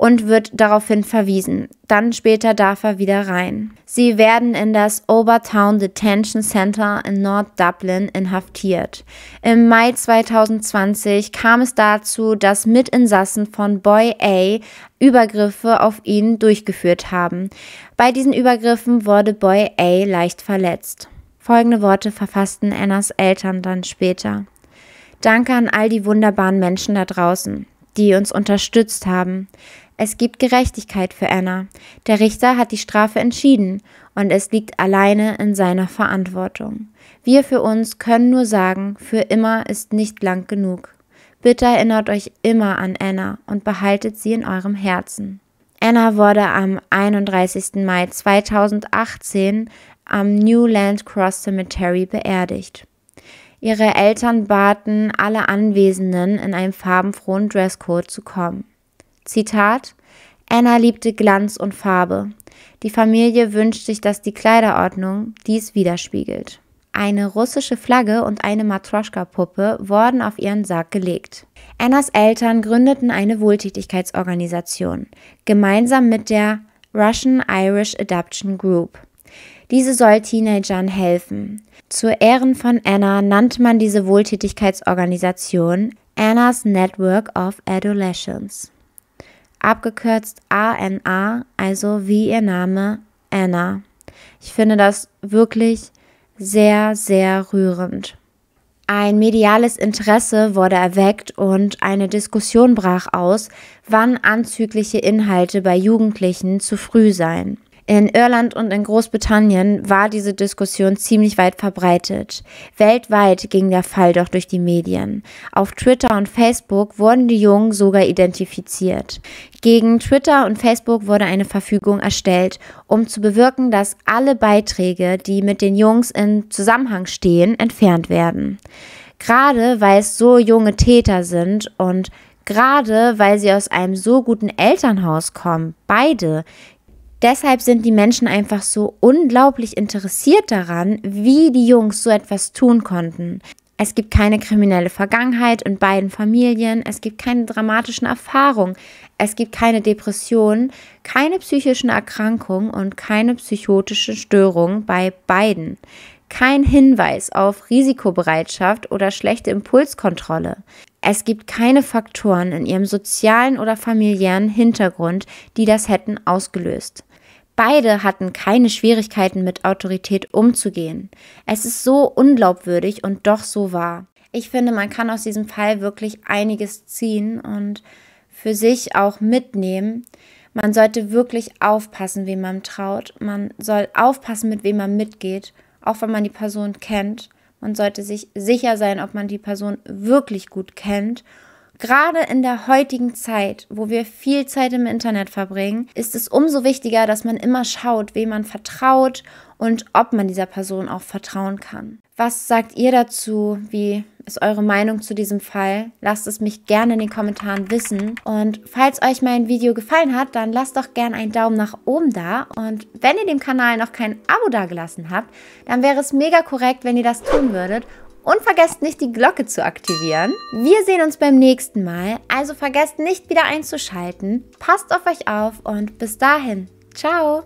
und wird daraufhin verwiesen. Dann später darf er wieder rein. Sie werden in das Obertown Detention Center in Nord-Dublin inhaftiert. Im Mai 2020 kam es dazu, dass Mitinsassen von Boy A Übergriffe auf ihn durchgeführt haben. Bei diesen Übergriffen wurde Boy A leicht verletzt. Folgende Worte verfassten Annas Eltern dann später. Danke an all die wunderbaren Menschen da draußen, die uns unterstützt haben. Es gibt Gerechtigkeit für Anna. Der Richter hat die Strafe entschieden und es liegt alleine in seiner Verantwortung. Wir für uns können nur sagen, für immer ist nicht lang genug. Bitte erinnert euch immer an Anna und behaltet sie in eurem Herzen. Anna wurde am 31. Mai 2018 am Newland Cross Cemetery beerdigt. Ihre Eltern baten alle Anwesenden, in einem farbenfrohen Dresscode zu kommen. Zitat, Anna liebte Glanz und Farbe. Die Familie wünscht sich, dass die Kleiderordnung dies widerspiegelt. Eine russische Flagge und eine Matroschka-Puppe wurden auf ihren Sarg gelegt. Annas Eltern gründeten eine Wohltätigkeitsorganisation, gemeinsam mit der Russian Irish Adoption Group. Diese soll Teenagern helfen. Zu Ehren von Anna nannte man diese Wohltätigkeitsorganisation Anna's Network of Adolescents abgekürzt ANA, also wie ihr Name Anna. Ich finde das wirklich sehr, sehr rührend. Ein mediales Interesse wurde erweckt und eine Diskussion brach aus, wann anzügliche Inhalte bei Jugendlichen zu früh seien. In Irland und in Großbritannien war diese Diskussion ziemlich weit verbreitet. Weltweit ging der Fall doch durch die Medien. Auf Twitter und Facebook wurden die Jungen sogar identifiziert. Gegen Twitter und Facebook wurde eine Verfügung erstellt, um zu bewirken, dass alle Beiträge, die mit den Jungs in Zusammenhang stehen, entfernt werden. Gerade weil es so junge Täter sind und gerade weil sie aus einem so guten Elternhaus kommen, beide, Deshalb sind die Menschen einfach so unglaublich interessiert daran, wie die Jungs so etwas tun konnten. Es gibt keine kriminelle Vergangenheit in beiden Familien, es gibt keine dramatischen Erfahrungen, es gibt keine Depressionen, keine psychischen Erkrankungen und keine psychotische Störung bei beiden. Kein Hinweis auf Risikobereitschaft oder schlechte Impulskontrolle. Es gibt keine Faktoren in ihrem sozialen oder familiären Hintergrund, die das hätten ausgelöst. Beide hatten keine Schwierigkeiten mit Autorität umzugehen. Es ist so unglaubwürdig und doch so wahr. Ich finde, man kann aus diesem Fall wirklich einiges ziehen und für sich auch mitnehmen. Man sollte wirklich aufpassen, wem man traut. Man soll aufpassen, mit wem man mitgeht, auch wenn man die Person kennt. Man sollte sich sicher sein, ob man die Person wirklich gut kennt Gerade in der heutigen Zeit, wo wir viel Zeit im Internet verbringen, ist es umso wichtiger, dass man immer schaut, wem man vertraut und ob man dieser Person auch vertrauen kann. Was sagt ihr dazu? Wie ist eure Meinung zu diesem Fall? Lasst es mich gerne in den Kommentaren wissen. Und falls euch mein Video gefallen hat, dann lasst doch gerne einen Daumen nach oben da. Und wenn ihr dem Kanal noch kein Abo dagelassen habt, dann wäre es mega korrekt, wenn ihr das tun würdet und vergesst nicht, die Glocke zu aktivieren. Wir sehen uns beim nächsten Mal, also vergesst nicht wieder einzuschalten. Passt auf euch auf und bis dahin. Ciao!